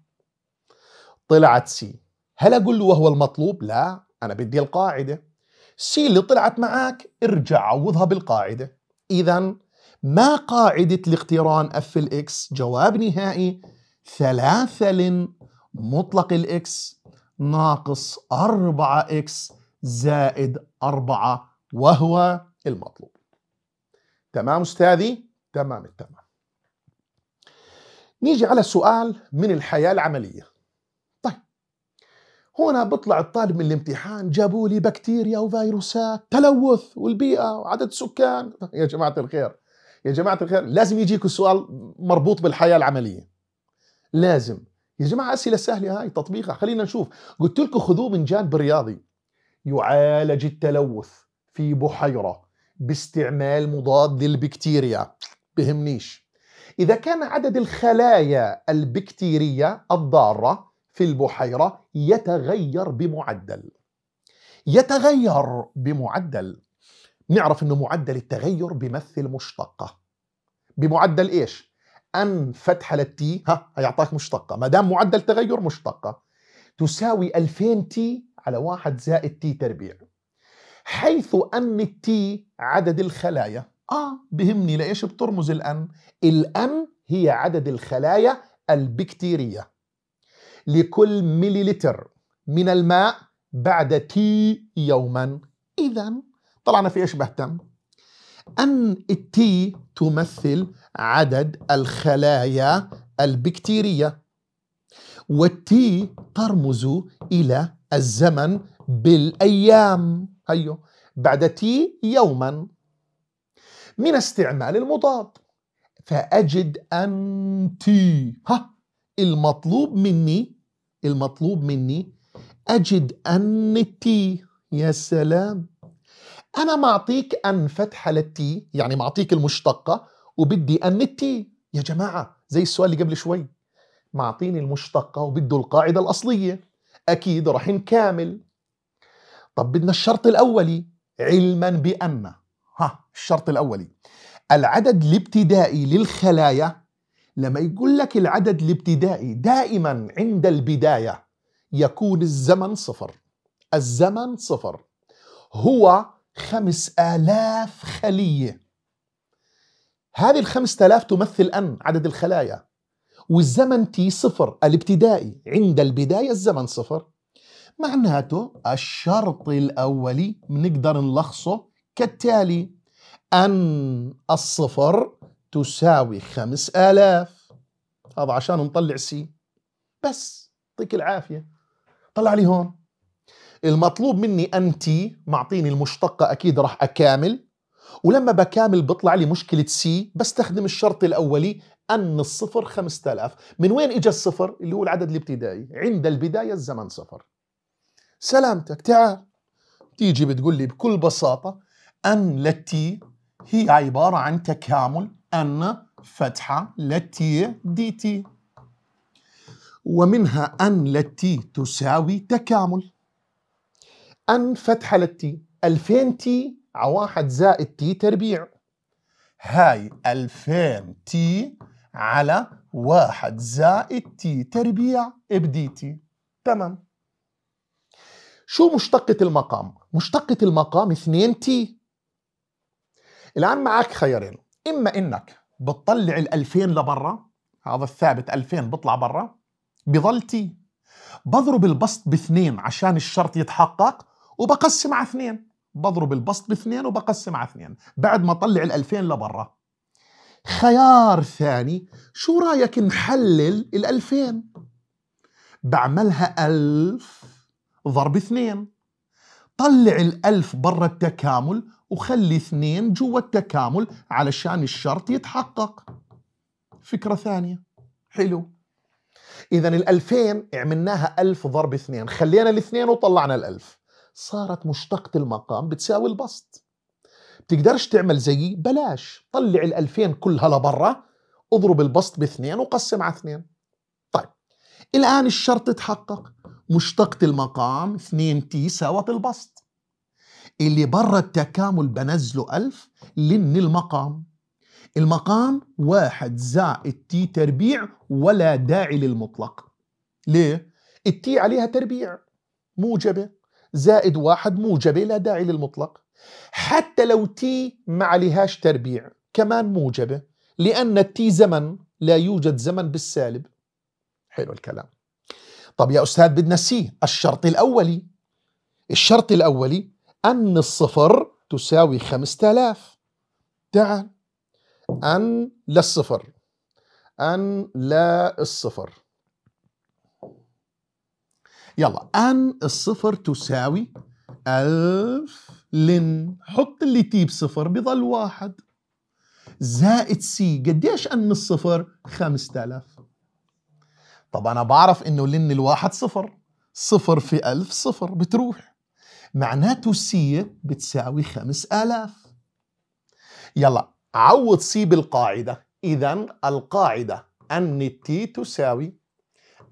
طلعت سي هل أقول له وهو المطلوب؟ لا أنا بدي القاعدة سي اللي طلعت معاك ارجع عوضها بالقاعدة إذا ما قاعدة الاقتران اف الاكس؟ جواب نهائي ثلاثة لن مطلق الاكس ناقص 4 اكس زائد 4 وهو المطلوب تمام استاذي تمام التمام نيجي على سؤال من الحياة العملية طيب هنا بطلع الطالب من الامتحان جابوا لي بكتيريا وفيروسات تلوث والبيئة وعدد السكان (laughs) يا جماعة الخير يا جماعة الخير لازم يجيك السؤال مربوط بالحياة العملية لازم يا جماعه اسئله سهله هاي تطبيقها خلينا نشوف قلت لكم خذوه من جانب رياضي يعالج التلوث في بحيره باستعمال مضاد للبكتيريا بهمنيش اذا كان عدد الخلايا البكتيريه الضاره في البحيره يتغير بمعدل يتغير بمعدل نعرف انه معدل التغير بمثل مشتقه بمعدل ايش ان فتحة للتي ها هيعطاك مشتقة ما دام معدل تغير مشتقة تساوي 2000 تي على 1 زائد تي تربيع حيث أن التي عدد الخلايا آه بهمني لإيش بترمز الأن الأن هي عدد الخلايا البكتيرية لكل مليلتر من الماء بعد تي يوما إذا طلعنا في إيش بهتم أن التي تمثل عدد الخلايا البكتيرية والتي ترمز إلى الزمن بالأيام هيو أيوه. بعد تي يوما من استعمال المضاد فأجد أنت ها المطلوب مني المطلوب مني أجد أن التي يا سلام أنا معطيك أن فتحة للتي يعني معطيك المشتقة وبدي أنتي يا جماعة زي السؤال اللي قبل شوي معطيني المشتقة وبده القاعدة الأصلية أكيد راح نكامل طب بدنا الشرط الأولي علما بأن ها الشرط الأولي العدد الابتدائي للخلايا لما يقول لك العدد الابتدائي دائما عند البداية يكون الزمن صفر الزمن صفر هو خمس آلاف خلية هذه الخمسة آلاف تمثل أن عدد الخلايا والزمن تي صفر الابتدائي عند البداية الزمن صفر معناته الشرط الأولي بنقدر نلخصه كالتالي أن الصفر تساوي خمس آلاف هذا عشان نطلع سي بس يعطيك العافية طلع لي هون المطلوب مني أن تي معطيني المشتقة أكيد راح أكامل ولما بكامل بيطلع لي مشكلة سي بستخدم الشرط الأولي أن الصفر 5000 من وين إجا الصفر اللي هو العدد الابتدائي عند البداية الزمن صفر سلامتك تعال تيجي بتقول لي بكل بساطة أن لتي هي عبارة عن تكامل أن فتحة لتي دي تي ومنها أن لتي تساوي تكامل أن فتحة لتي 2000 تي على واحد زائد تي تربيع هاي 2000 تي على واحد زائد تي تربيع بدي تي تمام شو مشتقة المقام؟ مشتقة المقام 2 تي الآن معك خيارين إما إنك بتطلع ال 2000 لبرا هذا الثابت 2000 بطلع برا بضل تي بضرب البسط باثنين عشان الشرط يتحقق وبقسم على اثنين بضرب البسط باثنين وبقسم على اثنين بعد ما اطلع ال2000 لبرا خيار ثاني شو رايك نحلل ال2000 بعملها 1000 ضرب اثنين طلع الألف برا التكامل وخلي اثنين جوا التكامل علشان الشرط يتحقق فكرة ثانية حلو إذا الألفين عملناها ألف ضرب اثنين خلينا الاثنين وطلعنا الألف صارت مشتقة المقام بتساوي البسط بتقدرش تعمل زيي بلاش طلع الألفين كلها لبرا اضرب البسط باثنين وقسم على اثنين طيب الآن الشرط تحقق مشتقة المقام 2 تي ساوت البسط اللي برا التكامل بنزله ألف لن المقام المقام واحد زائد تي تربيع ولا داعي للمطلق ليه؟ التي عليها تربيع موجبة زائد واحد موجبة لا داعي للمطلق حتى لو تي ما عليهاش تربيع كمان موجبة لأن التي زمن لا يوجد زمن بالسالب حلو الكلام طب يا أستاذ بدنا سي الشرط الأولي الشرط الأولي أن الصفر تساوي 5000 تعال أن للصفر أن لا الصفر يلا ان الصفر تساوي ألف لن حط اللي تي بصفر بظل واحد زائد سي قديش ان الصفر الصفر 5000 طب انا بعرف انه لن الواحد صفر صفر في ألف صفر بتروح معناته سي بتساوي 5000 يلا عوض سي بالقاعدة إذا القاعدة أن التي تساوي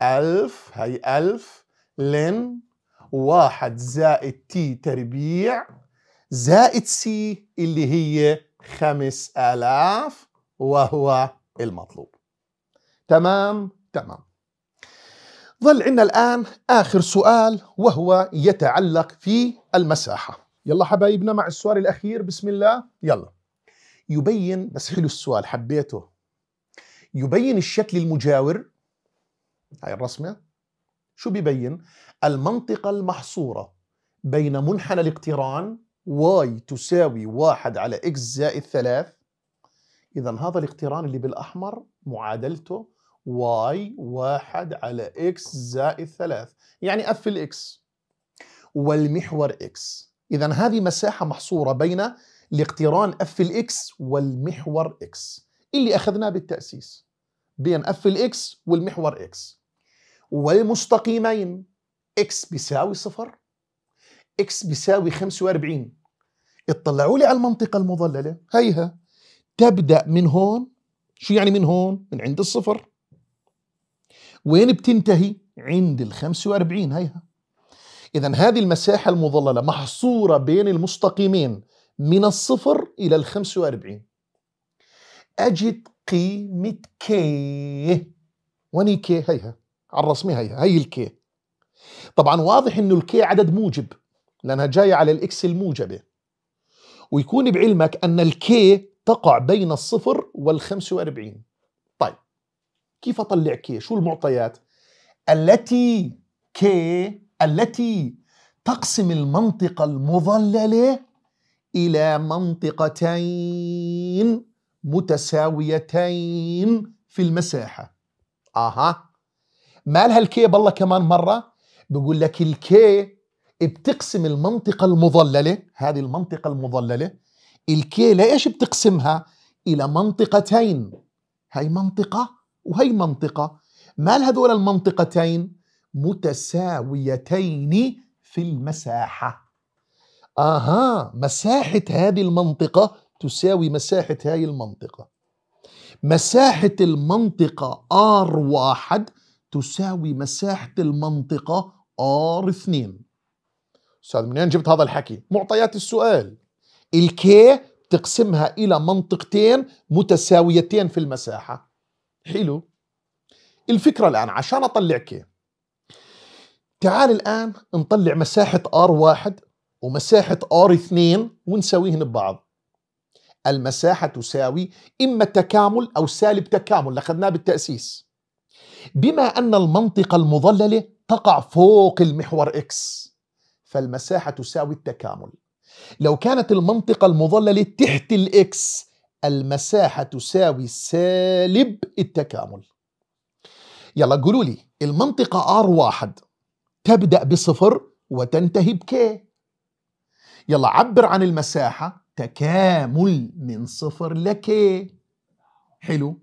ألف هي ألف لن واحد زائد تي تربيع زائد سي اللي هي خمس آلاف وهو المطلوب تمام تمام ظل عندنا الآن آخر سؤال وهو يتعلق في المساحة يلا حبايبنا مع السؤال الأخير بسم الله يلا يبين بس حلو السؤال حبيته يبين الشكل المجاور هاي الرسمة شو بيبين؟ المنطقة المحصورة بين منحنى الاقتران واي تساوي واحد على اكس زائد ثلاث إذا هذا الاقتران اللي بالأحمر معادلته واي واحد على اكس زائد ثلاث يعني اف الاكس والمحور اكس إذا هذه مساحة محصورة بين الاقتران اف الاكس والمحور اكس اللي أخذناه بالتأسيس بين اف الاكس والمحور اكس والمستقيمين اكس بيساوي صفر اكس بيساوي 45 اطلعوا لي على المنطقة المضللة هيها تبدأ من هون شو يعني من هون من عند الصفر وين بتنتهي عند ال 45 هيها إذا هذه المساحة المضللة محصورة بين المستقيمين من الصفر إلى ال 45 أجد قيمة كي وني كي هيها على الرسمي هي هي الكي طبعا واضح انه الكي عدد موجب لانها جايه على الاكس الموجبه ويكون بعلمك ان الكي تقع بين الصفر وال 45 طيب كيف اطلع كي شو المعطيات التي كي التي تقسم المنطقه المظلله الى منطقتين متساويتين في المساحه اها مالها الكي بالله كمان مرة بقول لك الكي بتقسم المنطقة المظللة هذه المنطقة المظللة الكي لإيش بتقسمها إلى منطقتين هاي منطقة وهي منطقة مال هذول المنطقتين متساويتين في المساحة آها مساحة هذه المنطقة تساوي مساحة هاي المنطقة مساحة المنطقة R1 تساوي مساحة المنطقة ار 2 استاذ منين جبت هذا الحكي معطيات السؤال الكي تقسمها الى منطقتين متساويتين في المساحه حلو الفكره الان عشان اطلع كي تعال الان نطلع مساحه ار R1 ومساحه ار R2 ونساويهن ببعض المساحه تساوي اما تكامل او سالب تكامل اخذناه بالتاسيس بما أن المنطقة المضللة تقع فوق المحور إكس فالمساحة تساوي التكامل لو كانت المنطقة المضللة تحت الإكس المساحة تساوي سالب التكامل يلا قولوا لي المنطقة R1 تبدأ بصفر وتنتهي بك يلا عبر عن المساحة تكامل من صفر لك حلو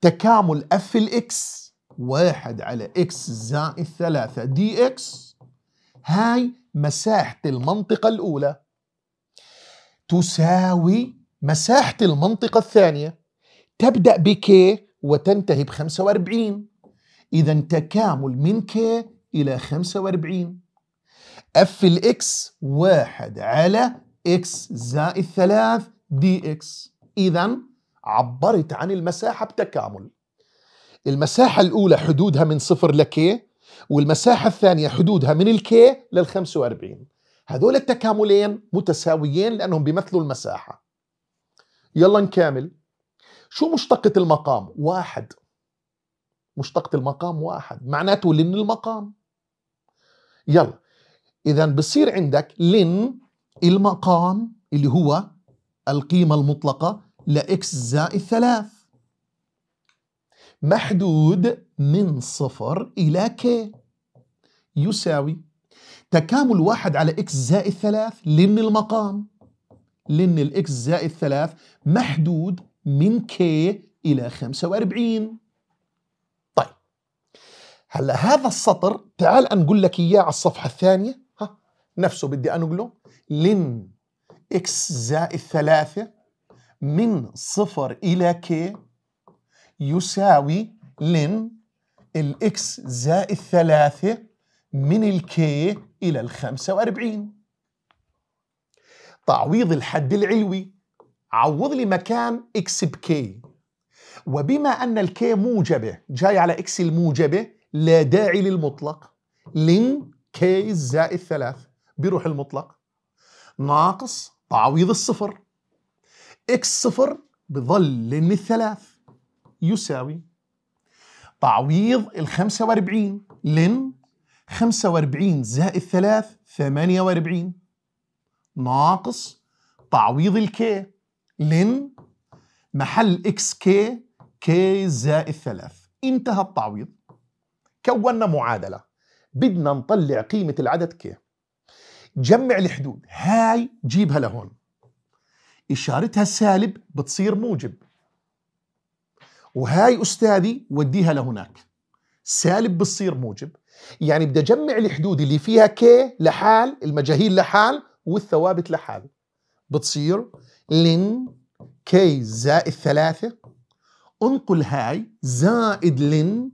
تكامل اف الاكس واحد على اكس زائد ثلاثة دي اكس هاي مساحة المنطقة الأولى تساوي مساحة المنطقة الثانية تبدأ بكي وتنتهي ب 45 إذا تكامل من ك إلى 45 اف الاكس واحد على اكس زائد ثلاث دي اكس إذا عبرت عن المساحة بتكامل المساحة الأولى حدودها من صفر لكي والمساحة الثانية حدودها من الكي للخمسة 45 هذول التكاملين متساويين لأنهم بيمثلوا المساحة يلا نكامل شو مشتقة المقام؟ واحد مشتقة المقام واحد معناته لن المقام يلا إذا بصير عندك لن المقام اللي هو القيمة المطلقة لإكس زائد ثلاث محدود من صفر إلى ك يساوي تكامل واحد على إكس زائد ثلاث لن المقام لن الإكس زائد ثلاث محدود من ك إلى 45 طيب هلا هذا السطر تعال أنقل لك إياه على الصفحة الثانية ها نفسه بدي أنقله لن إكس زائد ثلاثة من صفر إلى ك يساوي لن الاكس زائد ثلاثة من الكي إلى الخمسة وأربعين تعويض الحد العلوي عوض لي مكان اكس بكي وبما أن الكي موجبة جاي على اكس الموجبة لا داعي للمطلق لن كي زائد ثلاث بيروح المطلق ناقص تعويض الصفر اكس صفر بظل لن الثلاث يساوي تعويض ال 45 لن 45 زائد 3 48 ناقص تعويض الكي لن محل اكس كي كي زائد 3 انتهى التعويض كونا معادلة بدنا نطلع قيمة العدد كي جمع الحدود هاي جيبها لهون إشارتها سالب بتصير موجب وهاي أستاذي وديها لهناك سالب بتصير موجب يعني بدي أجمع الحدود اللي فيها كي لحال المجاهيل لحال والثوابت لحال بتصير لن كي زائد ثلاثة انقل هاي زائد لن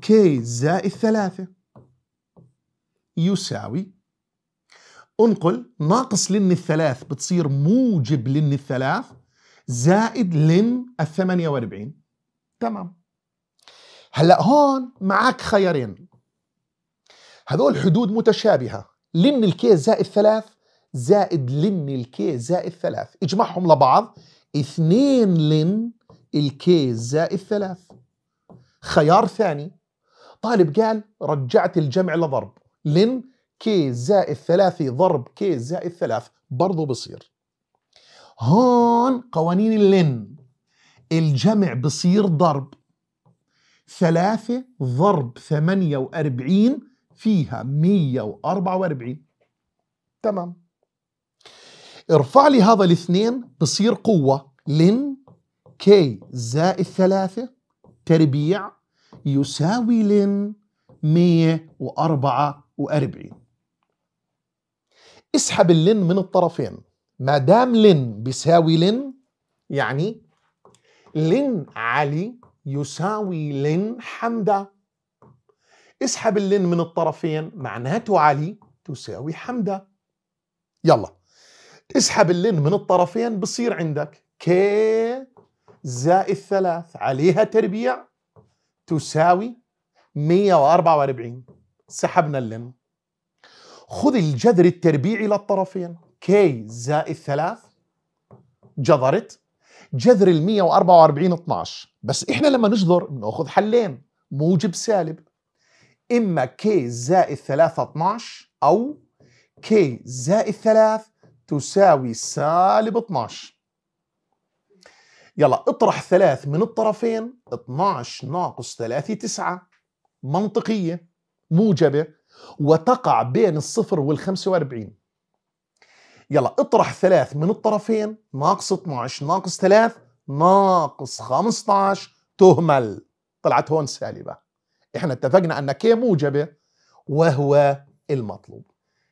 كي زائد ثلاثة يساوي انقل ناقص لن الثلاث بتصير موجب لن الثلاث زائد لن الثمانية واربعين تمام هلا هون معك خيارين هذول حدود متشابهه لن الكي زائد ثلاث زائد لن الكي زائد ثلاث اجمعهم لبعض اثنين لن الكي زائد ثلاث خيار ثاني طالب قال رجعت الجمع لضرب لن كي زائد ثلاثة ضرب كي زائد ثلاث برضو بصير هون قوانين اللن الجمع بصير ضرب ثلاثة ضرب ثمانية وأربعين فيها مية وأربعة وأربعين تمام ارفع لي هذا الاثنين بصير قوة لن كي زائد ثلاثة تربيع يساوي لن مية وأربعة وأربعين اسحب اللن من الطرفين ما دام لن بيساوي لن يعني لن علي يساوي لن حمدة اسحب اللن من الطرفين معناته علي تساوي حمدة يلا اسحب اللن من الطرفين بصير عندك كي زائد ثلاث عليها تربيع تساوي 144 سحبنا اللن خذ الجذر التربيعي للطرفين كي زائد ثلاث جذرت جذر ال 144 12 بس احنا لما نجذر بناخذ حلين موجب سالب اما كي زائد 3 12 او كي زائد 3 تساوي سالب 12 يلا اطرح ثلاث من الطرفين 12 ناقص 3 9 منطقية موجبة وتقع بين الصفر وال 45 يلا اطرح ثلاث من الطرفين ناقص 12 ناقص 3 ناقص 15 تهمل طلعت هون سالبة احنا اتفقنا ان كي موجبة وهو المطلوب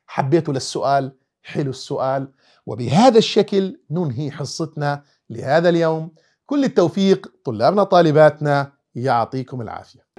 حبيته للسؤال حلو السؤال وبهذا الشكل ننهي حصتنا لهذا اليوم كل التوفيق طلابنا طالباتنا يعطيكم العافيه